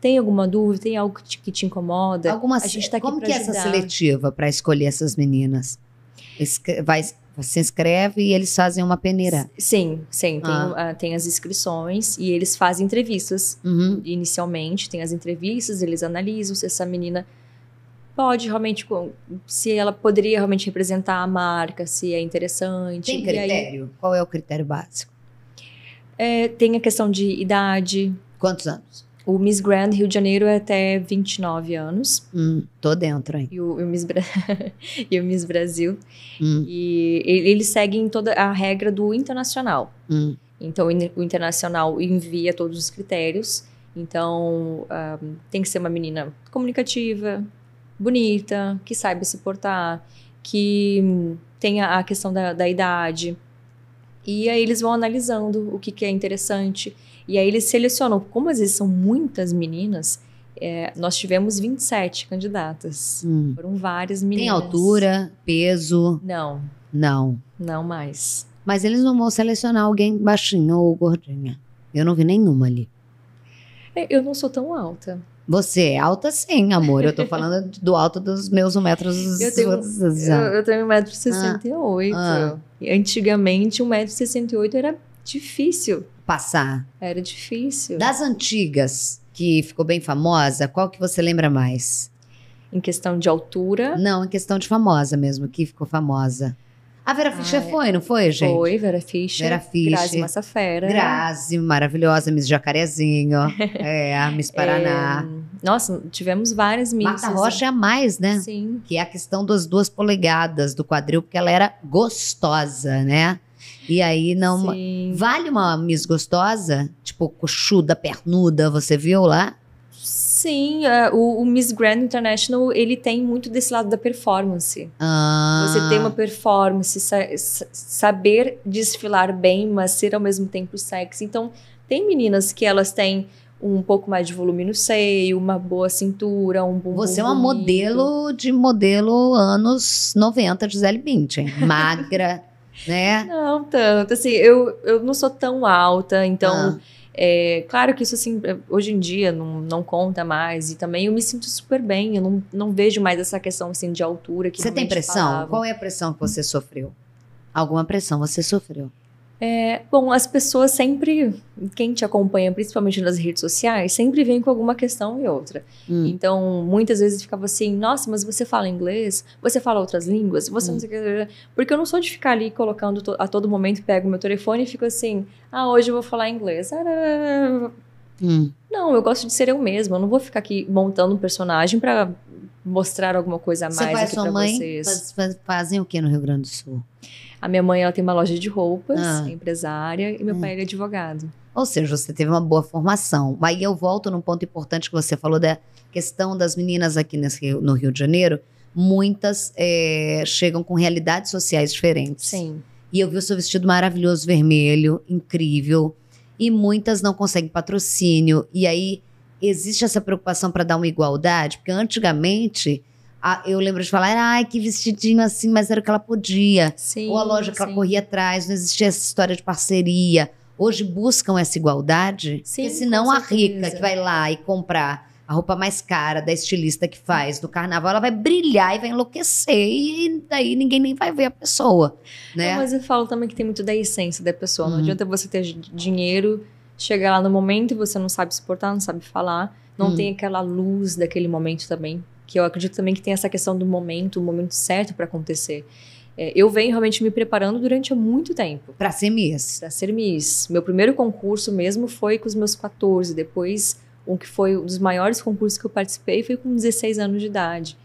tem alguma dúvida, tem algo que te, que te incomoda? Alguma, a gente tá aqui Como que é essa seletiva
para escolher essas meninas? Vai se inscreve e eles fazem uma peneira.
Sim, sim. Tem, ah. uh, tem as inscrições e eles fazem entrevistas. Uhum. Inicialmente, tem as entrevistas, eles analisam se essa menina pode realmente, se ela poderia realmente representar a marca, se é interessante. Tem critério?
Aí, Qual é o critério básico?
É, tem a questão de idade. Quantos anos? O Miss Grand Rio de Janeiro é até 29 anos. Hum, tô dentro, hein? E o, o Miss, Bra... e o Miss Brasil. Hum. E eles seguem toda a regra do internacional. Hum. Então, o internacional envia todos os critérios. Então, tem que ser uma menina comunicativa, bonita, que saiba se portar, que tenha a questão da, da idade. E aí eles vão analisando o que, que é interessante e aí eles selecionam, como às vezes são muitas meninas, é, nós tivemos 27 candidatas. Hum. Foram várias meninas. Tem altura, peso? Não. Não. Não mais.
Mas eles não vão selecionar alguém baixinho ou gordinha. Eu não vi nenhuma ali.
É, eu não sou tão alta.
Você é alta sim, amor. Eu tô falando do alto dos
meus 168 metro. Eu tenho, eu tenho 1,68m. Ah. ah. Antigamente, 1,68m era difícil passar? Era difícil. Das
antigas, que ficou bem famosa, qual que você lembra mais? Em questão de altura? Não, em questão de famosa mesmo, que ficou famosa. A Vera ah, Fischer é. foi, não foi, gente? Foi,
Vera Fischer. Vera Fischer. Grazi Massafera. Grazi,
maravilhosa, Miss Jacarezinho. é, Miss Paraná.
É, nossa, tivemos várias Miss. Marta Rocha é a mais, né? Sim.
Que é a questão das duas polegadas do quadril, porque ela era gostosa, né? E aí não. Sim. Vale uma Miss Gostosa? Tipo, coxuda, pernuda, você viu lá?
Sim, uh, o, o, Miss Grand International ele tem muito desse lado da performance.
Ah. Você tem uma
performance, sa saber desfilar bem, mas ser ao mesmo tempo sexy. Então, tem meninas que elas têm um pouco mais de volume no seio, uma boa cintura, um bumbum. Você é uma bonito.
modelo de modelo anos 90 de Gisele Bint, Magra,
né? Não tanto, assim, eu, eu não sou tão alta, então... Ah. É, claro que isso, assim, é, hoje em dia não, não conta mais. E também eu me sinto super bem. Eu não, não vejo mais essa questão, assim, de altura que Você tem pressão? Falava. Qual é a pressão que você
sofreu? Alguma pressão você sofreu?
É, bom, as pessoas sempre, quem te acompanha, principalmente nas redes sociais, sempre vem com alguma questão e outra. Hum. Então, muitas vezes ficava assim, nossa, mas você fala inglês, você fala outras línguas, você hum. não sei o que. Porque eu não sou de ficar ali colocando to a todo momento, pego meu telefone e fico assim, ah, hoje eu vou falar inglês. Ah, hum. Não, eu gosto de ser eu mesma, eu não vou ficar aqui montando um personagem para mostrar alguma coisa a mais você aqui mãe vocês. Faz, faz, fazem o que no Rio Grande do Sul? A minha mãe ela tem uma loja de roupas, ah. É empresária, e meu hum. pai é advogado.
Ou seja, você teve uma boa formação. Mas eu volto num ponto importante que você falou da questão das meninas aqui nesse, no Rio de Janeiro. Muitas é, chegam com realidades sociais diferentes. Sim. E eu vi o seu vestido maravilhoso, vermelho, incrível. E muitas não conseguem patrocínio. E aí existe essa preocupação para dar uma igualdade, porque antigamente eu lembro de falar, ai, que vestidinho assim, mas era o que ela podia. Sim, Ou a loja que sim. ela corria atrás, não existia essa história de parceria. Hoje buscam essa igualdade, sim, porque senão a rica que vai lá e comprar a roupa mais cara da estilista que faz do carnaval, ela vai brilhar
e vai enlouquecer e daí ninguém nem vai ver a pessoa, né? Não, mas eu falo também que tem muito da essência da pessoa. Não uhum. adianta você ter dinheiro, chegar lá no momento e você não sabe se portar, não sabe falar, não uhum. tem aquela luz daquele momento também que eu acredito também que tem essa questão do momento, o momento certo para acontecer. É, eu venho realmente me preparando durante muito tempo. Para ser Miss? Para ser Miss. Meu primeiro concurso mesmo foi com os meus 14, depois um que foi um dos maiores concursos que eu participei foi com 16 anos de idade.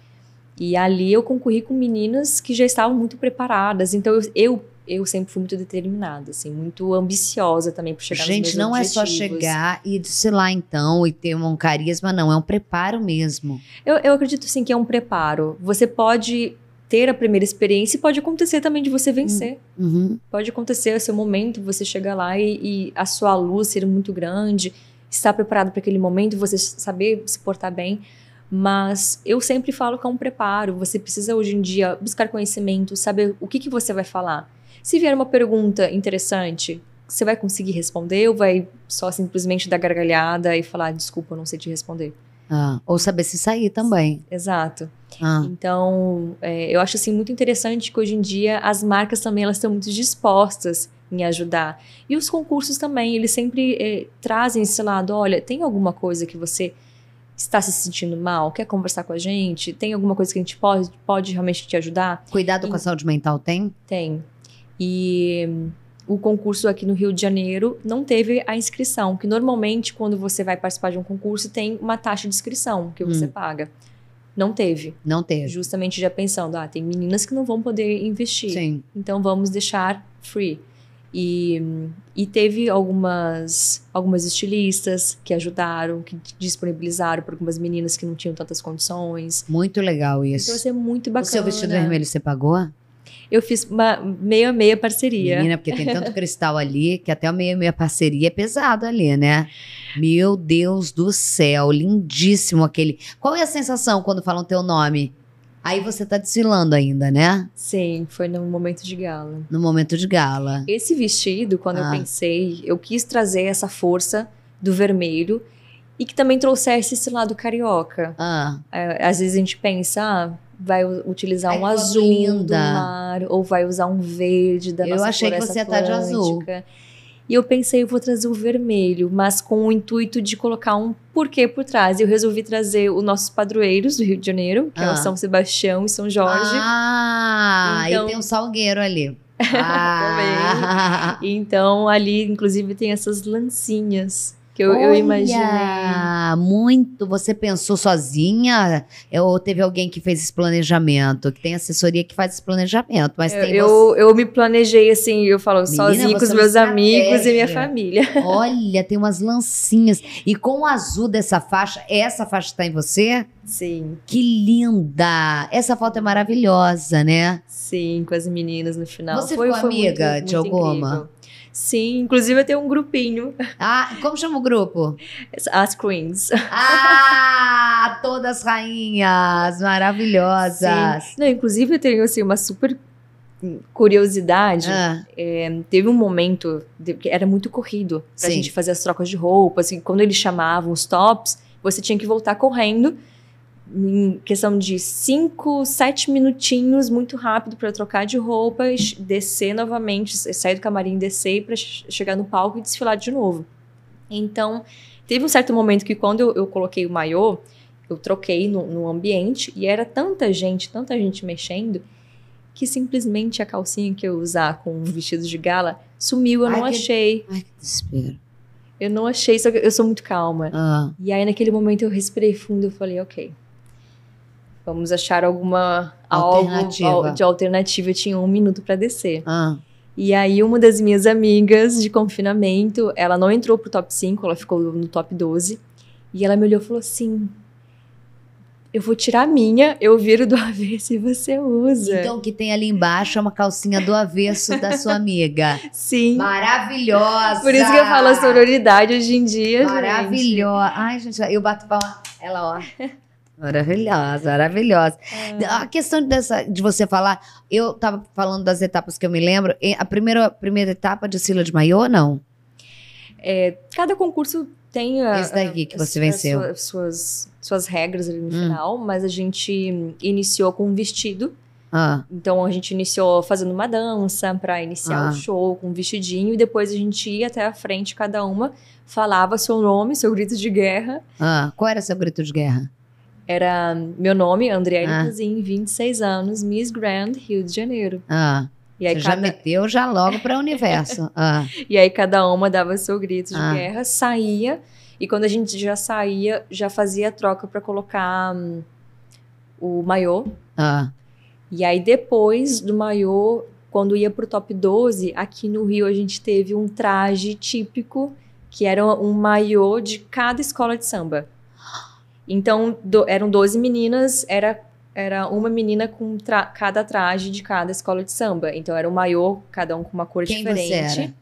E ali eu concorri com meninas que já estavam muito preparadas. Então eu, eu eu sempre fui muito determinada, assim, muito ambiciosa também para chegar Gente, nos meus não objetivos. é só chegar
e sei lá então e ter um carisma, não, é um preparo mesmo.
Eu, eu acredito sim que é um preparo. Você pode ter a primeira experiência e pode acontecer também de você hum, vencer. Uhum. Pode acontecer o seu momento, você chegar lá e, e, a sua luz ser muito grande, estar preparado para aquele momento, você saber se portar bem. Mas eu sempre falo que é um preparo. Você precisa hoje em dia buscar conhecimento, saber o que, que você vai falar se vier uma pergunta interessante, você vai conseguir responder ou vai só simplesmente dar gargalhada e falar, ah, desculpa, eu não sei te responder?
Ah, ou saber se sair também.
Exato. Ah. Então, é, eu acho assim muito interessante que hoje em dia as marcas também elas estão muito dispostas em ajudar. E os concursos também, eles sempre é, trazem esse lado, olha, tem alguma coisa que você está se sentindo mal, quer conversar com a gente, tem alguma coisa que a gente pode, pode realmente te ajudar? Cuidado e, com a saúde mental tem? Tem. E o concurso aqui no Rio de Janeiro não teve a inscrição, que normalmente quando você vai participar de um concurso tem uma taxa de inscrição que você hum. paga. Não teve. Não teve. Justamente já pensando, ah, tem meninas que não vão poder investir. Sim. Então vamos deixar free. E, e teve algumas, algumas estilistas que ajudaram, que disponibilizaram para algumas meninas que não tinham tantas condições.
Muito legal então, isso. Então, isso
é muito bacana. O seu vestido vermelho
você pagou?
eu fiz uma meia meia parceria. Menina, porque tem tanto
cristal ali que até a meia meia parceria é pesado ali, né? Meu Deus do céu, lindíssimo aquele. Qual é a sensação quando falam teu nome? Aí você tá desfilando ainda, né?
Sim, foi no momento de gala.
No momento de gala.
Esse vestido, quando ah. eu pensei, eu quis trazer essa força do vermelho e que também trouxesse esse lado carioca. Ah. É, às vezes a gente pensa, ah, vai utilizar Ai, um azul linda. do mar ou vai usar um verde da eu nossa Eu achei que você ia tá de azul. E eu pensei, eu vou trazer o vermelho, mas com o intuito de colocar um porquê por trás. Eu resolvi trazer os nossos padroeiros do Rio de Janeiro, que ah. é o ah. São Sebastião e São Jorge. Ah, então, e tem um salgueiro ali. Ah. Também. Então, ali, inclusive, tem essas lancinhas que eu, Olha, eu imaginei.
Muito. Você pensou sozinha? Ou teve alguém que fez esse planejamento? Que tem assessoria que faz esse planejamento, mas eu, tem. Eu,
você... eu me planejei assim, eu falo Menina, sozinha com os é meus amigos e minha família. Olha,
tem umas lancinhas. E com o azul dessa faixa, essa faixa está em você? Sim. Que linda! Essa foto é maravilhosa, né?
Sim, com as meninas no final. Você foi, amiga muito, muito de alguma? Incrível. Sim, inclusive eu tenho um grupinho. Ah, como chama o grupo? As Queens.
Ah, todas
rainhas, maravilhosas. Sim. Não, inclusive eu tenho assim uma super curiosidade, ah. é, teve um momento que era muito corrido pra Sim. gente fazer as trocas de roupa, assim, quando eles chamavam os tops, você tinha que voltar correndo em questão de 5, 7 minutinhos, muito rápido para trocar de roupas, descer novamente, sair do camarim, descer para chegar no palco e desfilar de novo. Então, teve um certo momento que quando eu, eu coloquei o maiô, eu troquei no, no, ambiente e era tanta gente, tanta gente mexendo, que simplesmente a calcinha que eu usar com o vestido de gala sumiu, eu ai, não que, achei. Ai, que desespero. Eu não achei, só que eu sou muito calma. Ah. E aí, naquele momento, eu respirei fundo, eu falei, ok, Vamos achar alguma alternativa. algo de alternativa. Eu tinha um minuto para descer. Ah. E aí, uma das minhas amigas de confinamento, ela não entrou pro top 5, ela ficou no top 12. E ela me olhou e falou assim: eu vou tirar a minha, eu viro do
avesso e você usa. Então, o que tem ali embaixo é uma calcinha do avesso da sua amiga.
Sim. Maravilhosa! Por isso que eu falo a sororidade hoje em dia. Maravilhosa.
Gente. Ai, gente, eu bato palma. Ela, ó. Maravilhosa, é. maravilhosa. É. A questão dessa, de você falar, eu estava falando das etapas que eu me lembro. A primeira, a primeira etapa de Sila de Maiô, não?
É, cada concurso tem a, Esse daqui que você a, venceu. A sua, suas, suas regras ali no hum. final, mas a gente iniciou com um vestido. Ah. Então a gente iniciou fazendo uma dança para iniciar ah. o show com um vestidinho e depois a gente ia até a frente cada uma, falava seu nome, seu grito de guerra.
Ah. Qual era seu grito de guerra?
Era meu nome, Andriele ah. 26 anos, Miss Grand, Rio de Janeiro. Ah. E aí Você cada... já meteu já logo para o universo. Ah. e aí cada uma dava seu grito de ah. guerra, saía, e quando a gente já saía, já fazia a troca para colocar hum, o maiô. Ah. E aí depois do maiô, quando ia para o top 12, aqui no Rio a gente teve um traje típico, que era um maiô de cada escola de samba. Então, do, eram 12 meninas, era, era uma menina com tra cada traje de cada escola de samba. Então, era um maior, cada um com uma cor Quem diferente. Você era?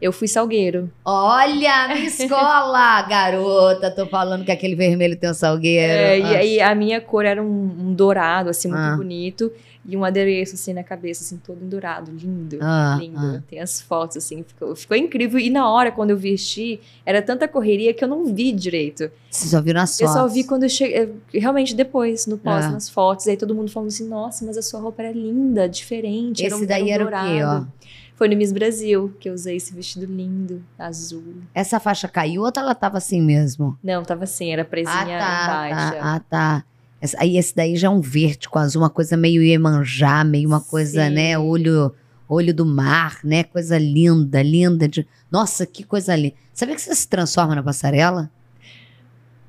Eu fui salgueiro.
Olha, minha escola, garota, tô falando que aquele vermelho tem um salgueiro. É, e, e ah. a
minha cor era um, um dourado, assim, muito ah. bonito. E um adereço, assim, na cabeça, assim, todo endurado, lindo, ah, ah. lindo. Ah. Tem as fotos, assim, ficou, ficou incrível. E na hora, quando eu vesti, era tanta correria que eu não vi direito. Você só viu nas eu fotos? Eu só vi quando eu cheguei, eh, realmente depois, no pós, é. nas fotos. Aí todo mundo falando assim, nossa, mas a sua roupa era linda, diferente. Esse era um, daí era, um era o quê, ó? Foi no Miss Brasil que eu usei esse vestido lindo, azul.
Essa faixa caiu ou ela tava assim mesmo?
Não, tava assim, era presinha ah, tá, tá baixa. Tá,
ah, tá aí esse daí já é um verde com azul, uma coisa meio Iemanjá, meio uma coisa, Sim. né? Olho olho do mar, né? Coisa linda, linda. De... Nossa, que coisa linda. Sabia que você se transforma na passarela?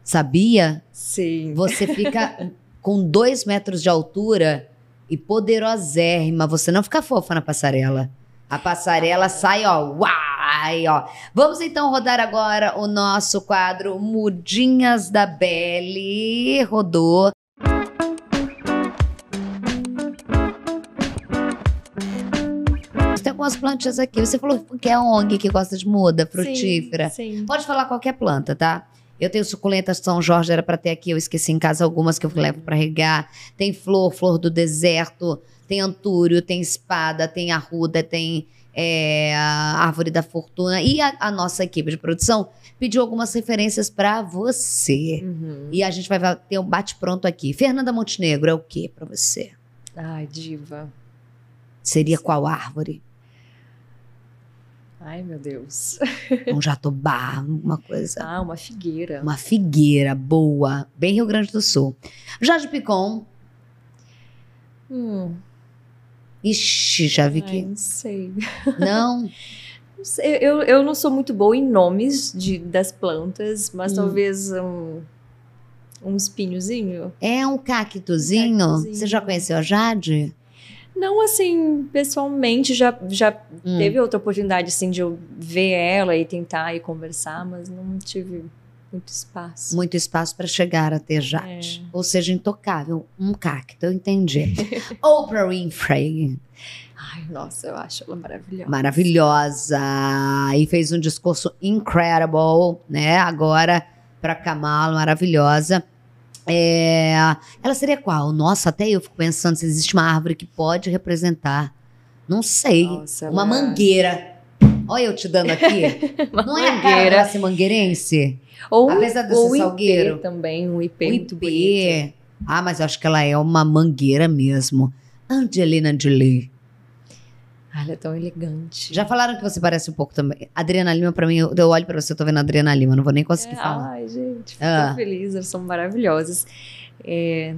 Sabia? Sim. Você fica com dois metros de altura e poderosérrima. Você não fica fofa na passarela. A passarela sai, ó, uai, ó. Vamos então rodar agora o nosso quadro Mudinhas da Belle. Rodou. Tem algumas plantas aqui. Você falou que é ONG que gosta de muda, frutífera. Sim, sim. Pode falar qualquer planta, tá? Eu tenho suculentas São Jorge, era para ter aqui, eu esqueci em casa algumas que eu levo para regar. Tem flor, flor do deserto, tem antúrio, tem espada, tem arruda, tem é, a Árvore da Fortuna e a, a, nossa equipe de produção pediu algumas referências para você. Uhum. E a gente vai ter um bate-pronto aqui. Fernanda Montenegro é o que para você?
Ai, diva.
Seria qual árvore?
Ai, meu Deus. Um
jatobá, uma coisa.
Ah, uma figueira. Uma
figueira boa, bem Rio Grande do Sul.
Jorge Picon. Hum.
Ixi, já vi que. não sei. Não.
Eu, eu não sou muito boa em nomes de, das plantas, mas hum. talvez um, um espinhozinho. É um cactozinho? cactozinho. Você já conheceu
a Jade?
Não, assim, pessoalmente, já, já hum. teve outra oportunidade, assim, de eu ver ela e tentar e conversar, mas não tive muito espaço.
Muito espaço para chegar até Jade. É. Ou seja, intocável, um cacto, eu entendi. Oprah Winfrey.
Ai, nossa, eu acho ela maravilhosa.
Maravilhosa. E fez um discurso incredible, né? Agora para Kamala, maravilhosa. É, ela seria qual? Nossa, até eu fico pensando se existe uma árvore que pode representar. Não sei. Nossa, uma mas... É mangueira. Olha eu te dando aqui. não mangueira. é a cara mangueirense? Ou, Apesar de ou ser salgueiro. IP
também, um IP. Um IP. Bonito.
Ah, mas acho que ela é uma mangueira mesmo. Angelina Jolie.
Ah, ela é tão elegante. Já falaram que
você parece um pouco também. Adriana Lima, pra mim, eu olho pra você, eu tô vendo a Adriana Lima, não vou nem conseguir é, falar. Ai,
gente, fico ah. tão feliz, elas são maravilhosas. É,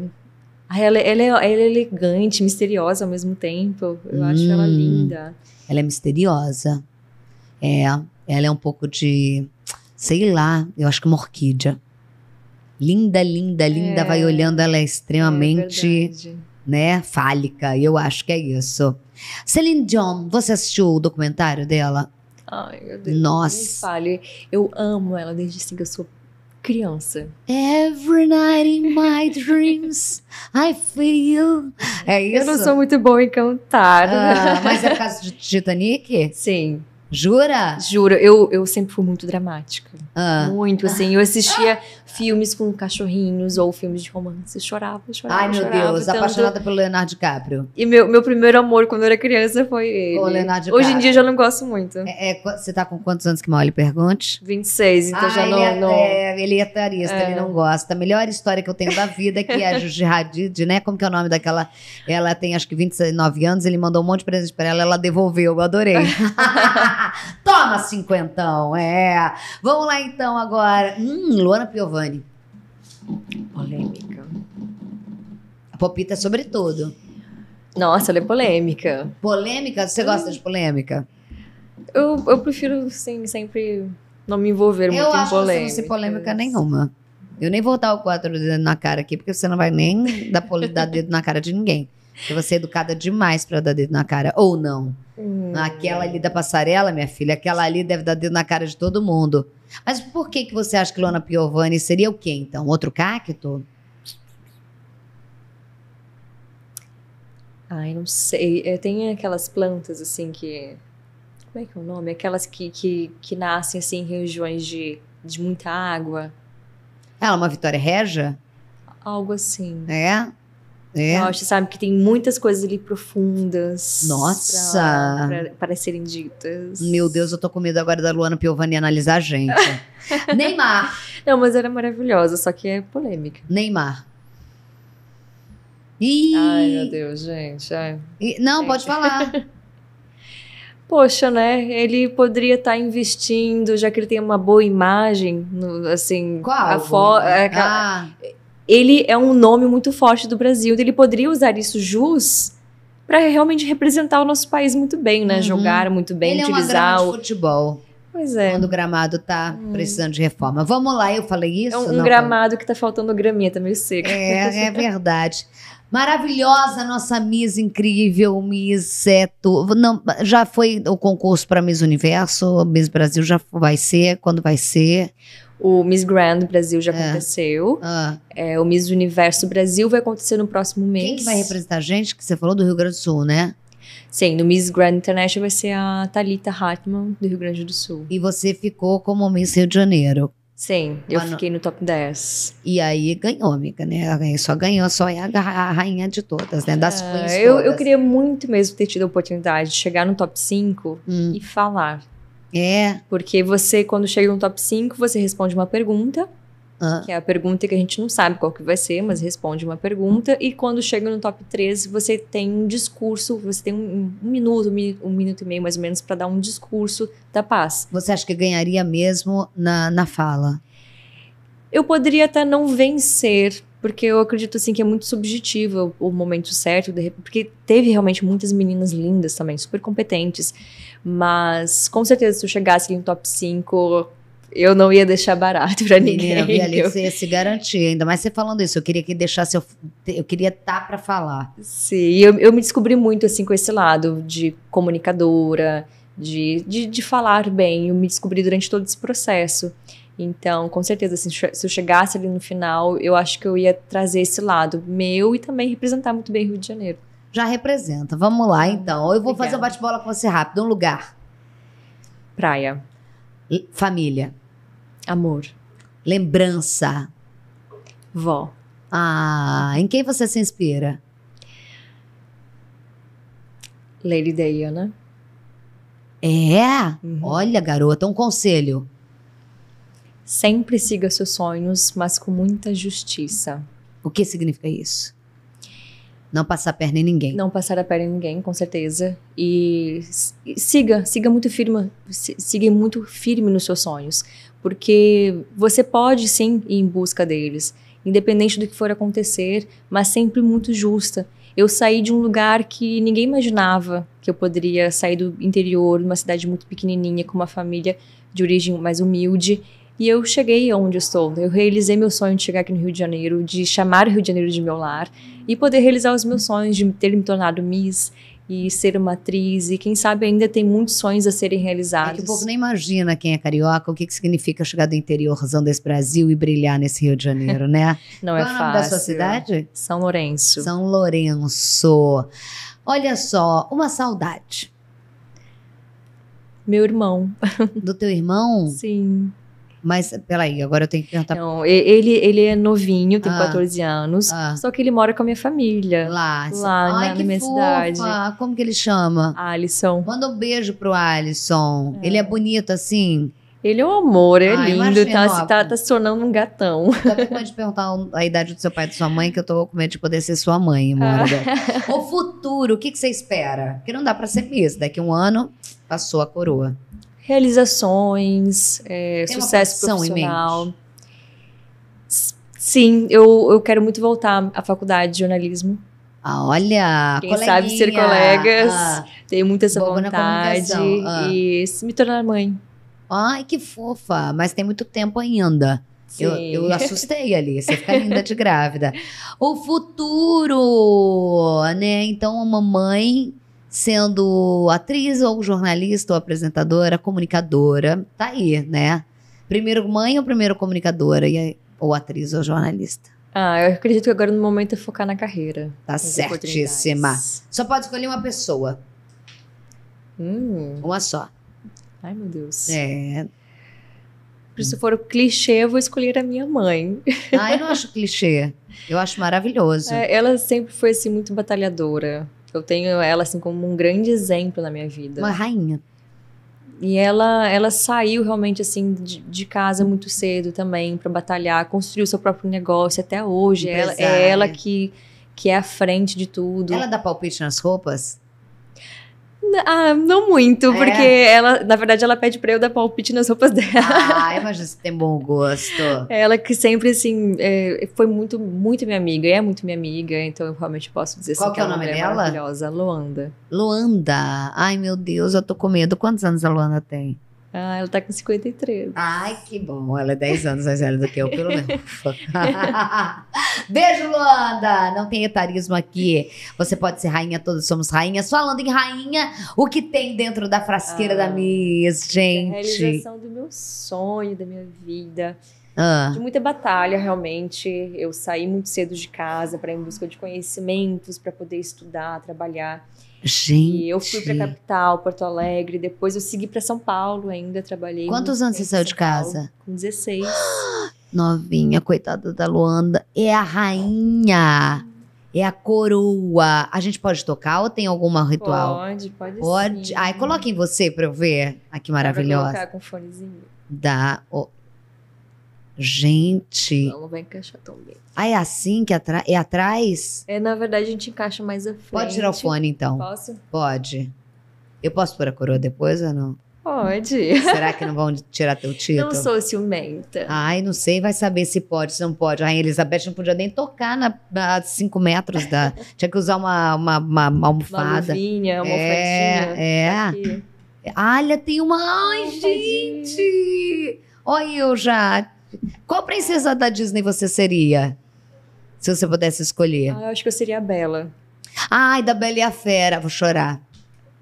ah, ela, ela, é, ela, é, elegante, misteriosa ao mesmo tempo. Eu hum, acho ela hum. linda.
Ela é misteriosa. É, ela é um pouco de sei lá, eu acho que uma orquídea. Linda, linda, linda, é, vai olhando, ela é extremamente, é né, fálica. Eu acho que é isso. Celine Dion, você assistiu o documentário dela?
Ai, meu Deus. Nossa. Me fale. Eu amo ela desde assim que eu sou criança.
Every night in my dreams, I feel.
É isso. Eu não sou muito boa em cantar. Ah, né? mas é caso de Titanic? Sim. Jura? Juro, eu, eu sempre fui muito dramática. Ah. Muito, assim. Eu assistia filmes com cachorrinhos ou filmes de romance. chorava, chorava. Ai, meu chorava, Deus, tanto... apaixonada pelo Leonardo DiCaprio. E meu, meu primeiro amor quando eu era criança foi ele. O Leonardo DiCaprio. Hoje em dia eu já não gosto muito. É,
é, você tá com quantos anos que mal ele pergunte?
26, então ah, já não. Ele é, não... é ele é
tarista, ele é. não gosta. A melhor história que eu tenho da vida é que é a Gigi Hadid, né? Como que é o nome daquela? Ela tem acho que 29 anos, ele mandou um monte de presente pra ela, ela devolveu. Eu adorei. Toma, cinquentão, é. Vamos lá então agora. Hum, Luana Piovani. Polêmica. A Popita sobretudo. Nossa, ela é polêmica. Polêmica? Você gosta de polêmica?
Eu, eu prefiro, sim, sempre
não me envolver eu muito em polêmica. Eu acho que não ser
polêmica nenhuma.
Eu nem vou dar o quatro dedo na cara aqui, porque você não vai nem dar, dar dedo na cara de ninguém. Porque você é educada demais para dar dedo na cara, ou não. Hum. Aquela ali da passarela, minha filha, aquela ali deve dar dedo na cara de todo mundo. Mas por que, que você acha que Lona Piovani seria o quê, então? Outro cacto?
Ai, não sei. É, tem aquelas plantas, assim, que... Como é que é o nome? Aquelas que, que, que nascem, assim, em regiões de, de muita água.
Ela ah, é uma Vitória Regia?
Algo assim. É? É. Nossa, então, sabe que tem muitas coisas ali profundas. Nossa! Para serem ditas.
Meu Deus, eu tô com medo agora da Luana Piovani analisar a gente.
Neymar! Não, mas era maravilhosa, só que é polêmica. Neymar. Ih. Ai, meu Deus, gente. Ai. E, não, pode falar. Poxa, né? Ele poderia estar tá investindo, já que ele tem uma boa imagem, no, assim, Qual? a fo ah. É ele é um nome muito forte do Brasil, ele poderia usar isso jus para realmente representar o nosso país muito bem, né? Uhum. Jogar muito bem, ele utilizar é uma o
futebol. Pois é. Quando o gramado tá hum. precisando de reforma. Vamos lá, eu falei é isso? É um, Não, gramado
que tá faltando graminha, tá meio seco. É, é
verdade. Maravilhosa nossa Miss incrível, Miss Zeto. Não, já foi o concurso para Miss Universo, Miss Brasil já vai ser, quando vai ser.
O Miss Grand Brasil já é. aconteceu. Ah. É, o Miss Universo Brasil vai acontecer no próximo mês. Quem que vai representar a gente? Que você falou do Rio Grande do Sul, né? Sim, no Miss Grand International vai ser a Talita Hartmann,
do Rio Grande do Sul. E você ficou como Miss Rio de Janeiro.
Sim, eu Mano... Ah, fiquei no top 10.
E aí ganhou, amiga, né? Só ganhou, só é a rainha de todas, né? Das é, eu, todas. eu queria
muito mesmo ter tido a oportunidade de chegar no top 5 hum. e falar. É. Porque você, quando chega no top 5, você responde uma pergunta. Que é a pergunta que a gente não sabe qual que vai ser, mas responde uma pergunta. E quando chega no top 3, você tem um discurso, você tem um, um minuto, um minuto e meio mais ou menos, para dar um discurso da paz.
Você acha que ganharia mesmo na, na fala?
Eu poderia até não vencer, porque eu acredito assim que é muito subjetivo o momento certo, porque teve realmente muitas meninas lindas também, super competentes. Mas com certeza, se eu chegasse aqui no top 5, eu não ia deixar barato para ninguém. eu ali eu... você
ia se garantir, ainda mais você falando isso. Eu queria que deixasse, eu, eu queria estar tá para falar. Sim,
eu, eu me descobri muito assim com esse lado de comunicadora, de, de, de falar bem. Eu me descobri durante todo esse processo. Então, com certeza, assim, se eu chegasse ali no final, eu acho que eu ia trazer esse lado meu e também representar muito bem o Rio de Janeiro já representa. Vamos lá, hum, então. Eu vou Obrigada. fazer um bate-bola com você rápido. Um lugar.
Praia. Família. Amor. Lembrança. Vó. Ah, em quem você se inspira?
Lady Diana. É? Uhum. Olha, garota, um conselho. Sempre siga seus sonhos, mas com muita justiça. O que significa isso? Não passar a
perna em ninguém. Não
passar a perna em ninguém, com certeza. E siga, siga muito firme, siga muito firme nos seus sonhos, porque você pode sim ir em busca deles, independente do que for acontecer, mas sempre muito justa. Eu saí de um lugar que ninguém imaginava que eu poderia sair do interior, uma cidade muito pequenininha, com uma família de origem mais humilde e eu cheguei onde estou. Eu realizei meu sonho de chegar aqui no Rio de Janeiro, de chamar o Rio de Janeiro de meu lar e poder realizar os meus sonhos de ter me tornado Miss e ser uma atriz, e quem sabe ainda tem muitos sonhos a serem realizados. É que o povo nem
imagina quem é carioca, o que, que significa chegar do interiorzão desse Brasil e brilhar nesse Rio de Janeiro, né? Não é Qual é, é da sua cidade? São Lourenço. São Lourenço. Olha só, uma saudade. Meu irmão. Do teu irmão? Sim. Mas, peraí, agora eu tenho que perguntar.
Não, ele, ele é novinho, tem ah, 14 anos, ah, só que ele mora com a minha família. Lá, lá Ai, na, que na minha fofa. cidade. Como que ele chama? Alisson. Manda um beijo pro Alisson.
É. Ele é bonito assim? Ele é um amor, é ah, lindo, tá, ó, tá,
tá, se tornando um gatão.
Também pode perguntar a idade do seu pai e da sua mãe, que eu tô com medo de poder ser sua mãe, amor. Ah. O futuro, o que, que você espera? Porque não dá pra ser mesmo Daqui um ano, passou a coroa
realizações, é, sucesso profissional. Sim, eu, eu quero muito voltar à faculdade de jornalismo. Ah, olha, Quem coleguinha. sabe ser colegas, ah, tenho muita essa vontade ah. e
me tornar mãe. Ai, que fofa, mas tem muito tempo ainda. Sim. Eu, eu assustei ali, você fica linda de grávida. O futuro, né? Então, a mamãe sendo atriz ou jornalista ou apresentadora, comunicadora, tá aí, né? Primeiro mãe ou primeiro comunicadora, e aí, ou atriz ou jornalista?
Ah, eu acredito que agora no momento é focar na carreira. Tá certíssima. Só pode escolher uma pessoa. Hum. Uma só. Ai, meu Deus.
É. Se for o clichê, eu vou escolher a minha mãe. Ah, eu não acho clichê. Eu acho maravilhoso.
É, ela sempre foi, assim, muito batalhadora. Eu tenho ela assim como um grande exemplo na minha vida. Uma rainha. E ela, ela saiu realmente assim de, de casa muito cedo também para batalhar, construiu seu próprio negócio até hoje. Ela, é ela que, que é a frente de tudo. Ela dá palpite nas roupas? Ah, não muito, é. porque ela, na verdade, ela pede pra eu dar palpite nas roupas dela. Ah, imagina você tem
bom gosto.
Ela que sempre, assim, é, foi muito, muito minha amiga, é muito minha amiga, então eu realmente posso dizer assim, Qual assim, que é o é nome dela? Maravilhosa, Luanda.
Luanda? Ai, meu Deus, eu tô com medo. Quantos anos a Luanda tem?
Ah, ela tá com 53. Ai, que bom. Ela é 10 anos mais velha do que eu, pelo menos.
Beijo, Luanda! Não tem etarismo aqui. Você pode ser rainha, todos somos rainhas. Falando em rainha, o que tem dentro da frasqueira ah, da Miss, é gente? A realização
do meu sonho, da minha vida. Ah. De muita batalha, realmente. Eu saí muito cedo de casa para em busca de conhecimentos, para poder estudar, trabalhar. Gente. E eu fui para capital, Porto Alegre, depois eu segui para São Paulo ainda, trabalhei. Quantos anos você saiu de casa? com 16.
Novinha, coitada da Luanda, é a rainha. É a coroa. A gente pode tocar ou tem algum ritual?
Pode, pode, pode. sim. Ai, coloque
em você pra eu ver. Ah, que maravilhosa. Dá. Oh, Gente. Não,
vai encaixar tão bem.
Ah, é assim que é atrás?
É, na verdade, a gente encaixa mais à frente. Pode tirar o fone, então? Posso?
Pode. Eu posso pôr a coroa depois ou não?
Pode. Será
que não vão tirar teu título? Não sou
ciumenta.
Ai, não sei, vai saber se pode, se não pode. A Elizabeth não podia nem tocar na, a cinco metros da. Tinha que usar uma, uma, uma, uma almofada. Uma luvinha, uma é, almofadinha. É. Tá Olha, tem uma. Ai, uma gente! Olha, eu já qual princesa da Disney você seria? Se você pudesse escolher. Ah,
eu acho que eu seria a Bela.
Ai, da Bela e a Fera, vou chorar.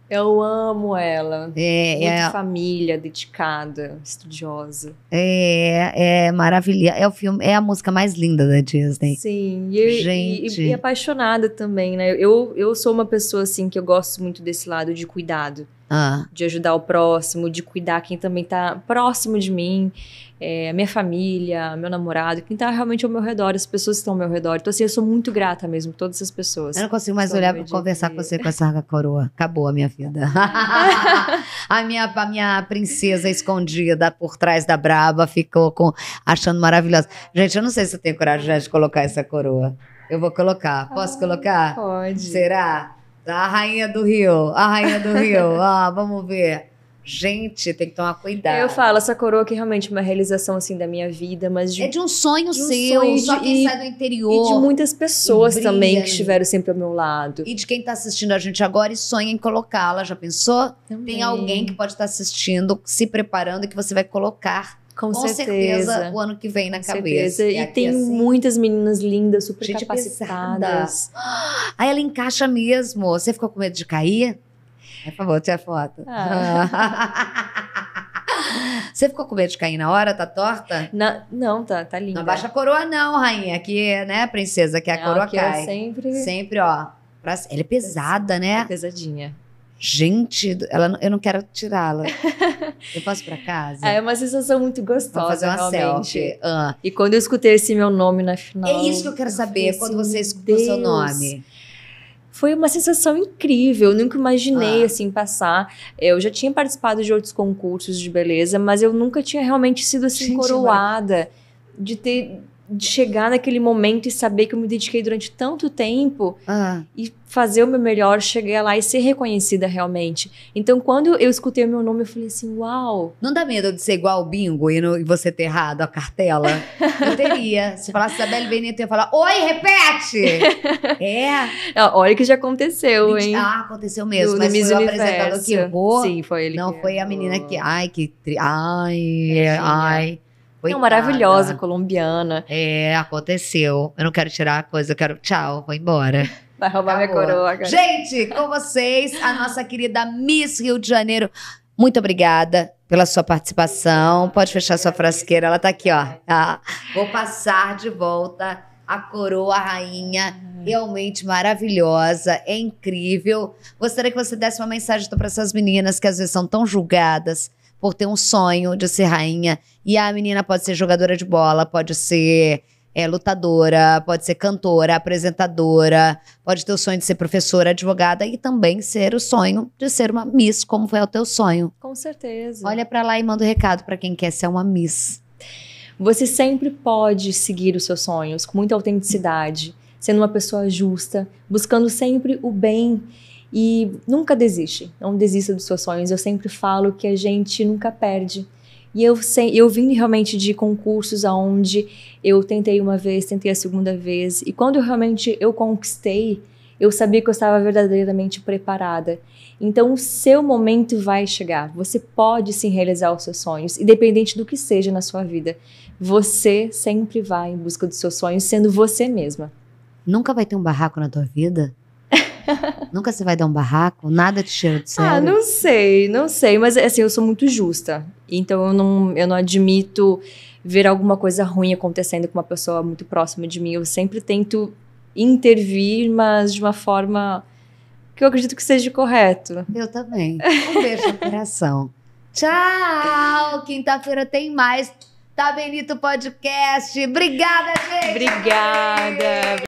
Eu amo ela. É, Muito é... família, dedicada, estudiosa.
É, é maravilha. É o filme, é a música mais linda da Disney.
Sim, e, Gente. E, e, e apaixonada também, né? Eu, eu sou uma pessoa assim que eu gosto muito desse lado de cuidado ah. de ajudar o próximo, de cuidar quem também está próximo de mim, é, minha família, meu namorado, quem está realmente ao meu redor, as pessoas que estão ao meu redor. Então, assim, eu sou muito grata mesmo, todas essas pessoas. Eu não consigo mais olhar para
conversar com você com essa coroa. Acabou a minha vida.
a, minha, a minha
princesa escondida por trás da braba ficou com, achando maravilhosa. Gente, eu não sei se eu tenho coragem de colocar essa coroa. Eu vou colocar. Posso ah, colocar? Pode. Será? A rainha do Rio, a rainha do Rio. ah, vamos ver. Gente,
tem que tomar cuidado. Eu falo, essa coroa que é realmente é uma realização assim da minha vida, mas de, é de um sonho de um seu, sonho só quem sai do interior. E de muitas pessoas também que estiveram sempre ao meu lado. E de
quem está assistindo a gente agora e sonha em colocá-la, já pensou? Também. Tem alguém que pode estar tá assistindo, se preparando e que você vai colocar com, com certeza. certeza. o ano que vem na com cabeça. Certeza. E, e é tem assim, muitas meninas lindas, super gente capacitadas. Pesada. Aí ela encaixa mesmo. Você ficou com medo de cair? Por favor, tira a foto. Ah. Você ficou com medo de cair na hora? Tá torta? Na, não, tá, tá linda. Não abaixa a coroa, não, rainha. Aqui, né, princesa, que a não, coroa cai. sempre. Sempre, ó. Pra... Ela é
pesada, né? É pesadinha
gente, ela, eu não quero tirá-la.
Eu posso para casa? É uma sensação muito gostosa, Vou fazer uma realmente. selfie. Ah. E quando eu escutei esse meu nome na final... É isso que eu quero eu saber, assim, quando você escutou Deus. seu nome. Foi uma sensação incrível, eu nunca imaginei ah. assim passar. Eu já tinha participado de outros concursos de beleza, mas eu nunca tinha realmente sido assim gente, coroada de ter de chegar naquele momento e saber que eu me dediquei durante tanto tempo ah. e fazer o meu melhor, chegar lá e ser reconhecida realmente. Então, quando eu escutei o meu nome, eu falei assim, uau! Não dá medo de ser igual o bingo e, no, e você ter errado a cartela?
eu teria. Se falasse Isabelle Benito, eu ia falar, oi, repete! é. Olha que já aconteceu, hein? Ah, aconteceu mesmo. Do, mas foi o apresentador que errou. Sim, foi ele Não, foi errou. a menina que, ai, que... Tri... Ai, é, ai... Coitada. maravilhosa, colombiana. É, aconteceu. Eu não quero tirar a coisa, eu quero tchau, vou embora.
Vai roubar Acabou. minha coroa,
cara. Gente, com vocês, a nossa querida Miss Rio de Janeiro. Muito obrigada pela sua participação. Pode fechar sua frasqueira, ela tá aqui, ó. Ah, vou passar de volta a coroa rainha, uhum. realmente maravilhosa, é incrível. Gostaria que você desse uma mensagem para essas meninas que às vezes são tão julgadas, por ter um sonho de ser rainha. E a menina pode ser jogadora de bola, pode ser é, lutadora, pode ser cantora, apresentadora, pode ter o sonho de ser professora, advogada e também ser o sonho de ser uma miss, como foi o teu sonho.
Com certeza. Olha para lá e manda o um recado para quem quer ser uma miss. Você sempre pode seguir os seus sonhos com muita autenticidade, sendo uma pessoa justa, buscando sempre o bem e nunca desiste, não desista dos seus sonhos. Eu sempre falo que a gente nunca perde. E eu, sei, eu vim realmente de concursos aonde eu tentei uma vez, tentei a segunda vez. E quando eu realmente eu conquistei, eu sabia que eu estava verdadeiramente preparada. Então, o seu momento vai chegar. Você pode sim realizar os seus sonhos, independente do que seja na sua vida. Você sempre vai em busca dos seus sonhos, sendo você mesma.
Nunca vai ter um barraco na tua vida Nunca você vai dar um barraco? Nada te cheira de sério? Ah, não
sei, não sei. Mas, assim, eu sou muito justa. Então, eu não, eu não admito ver alguma coisa ruim acontecendo com uma pessoa muito próxima de mim. Eu sempre tento intervir, mas de uma forma que eu acredito que seja correto. Eu também. Um beijo no
coração. Tchau! Quinta-feira tem mais. Tá Benito Podcast. Obrigada, gente! Obrigada!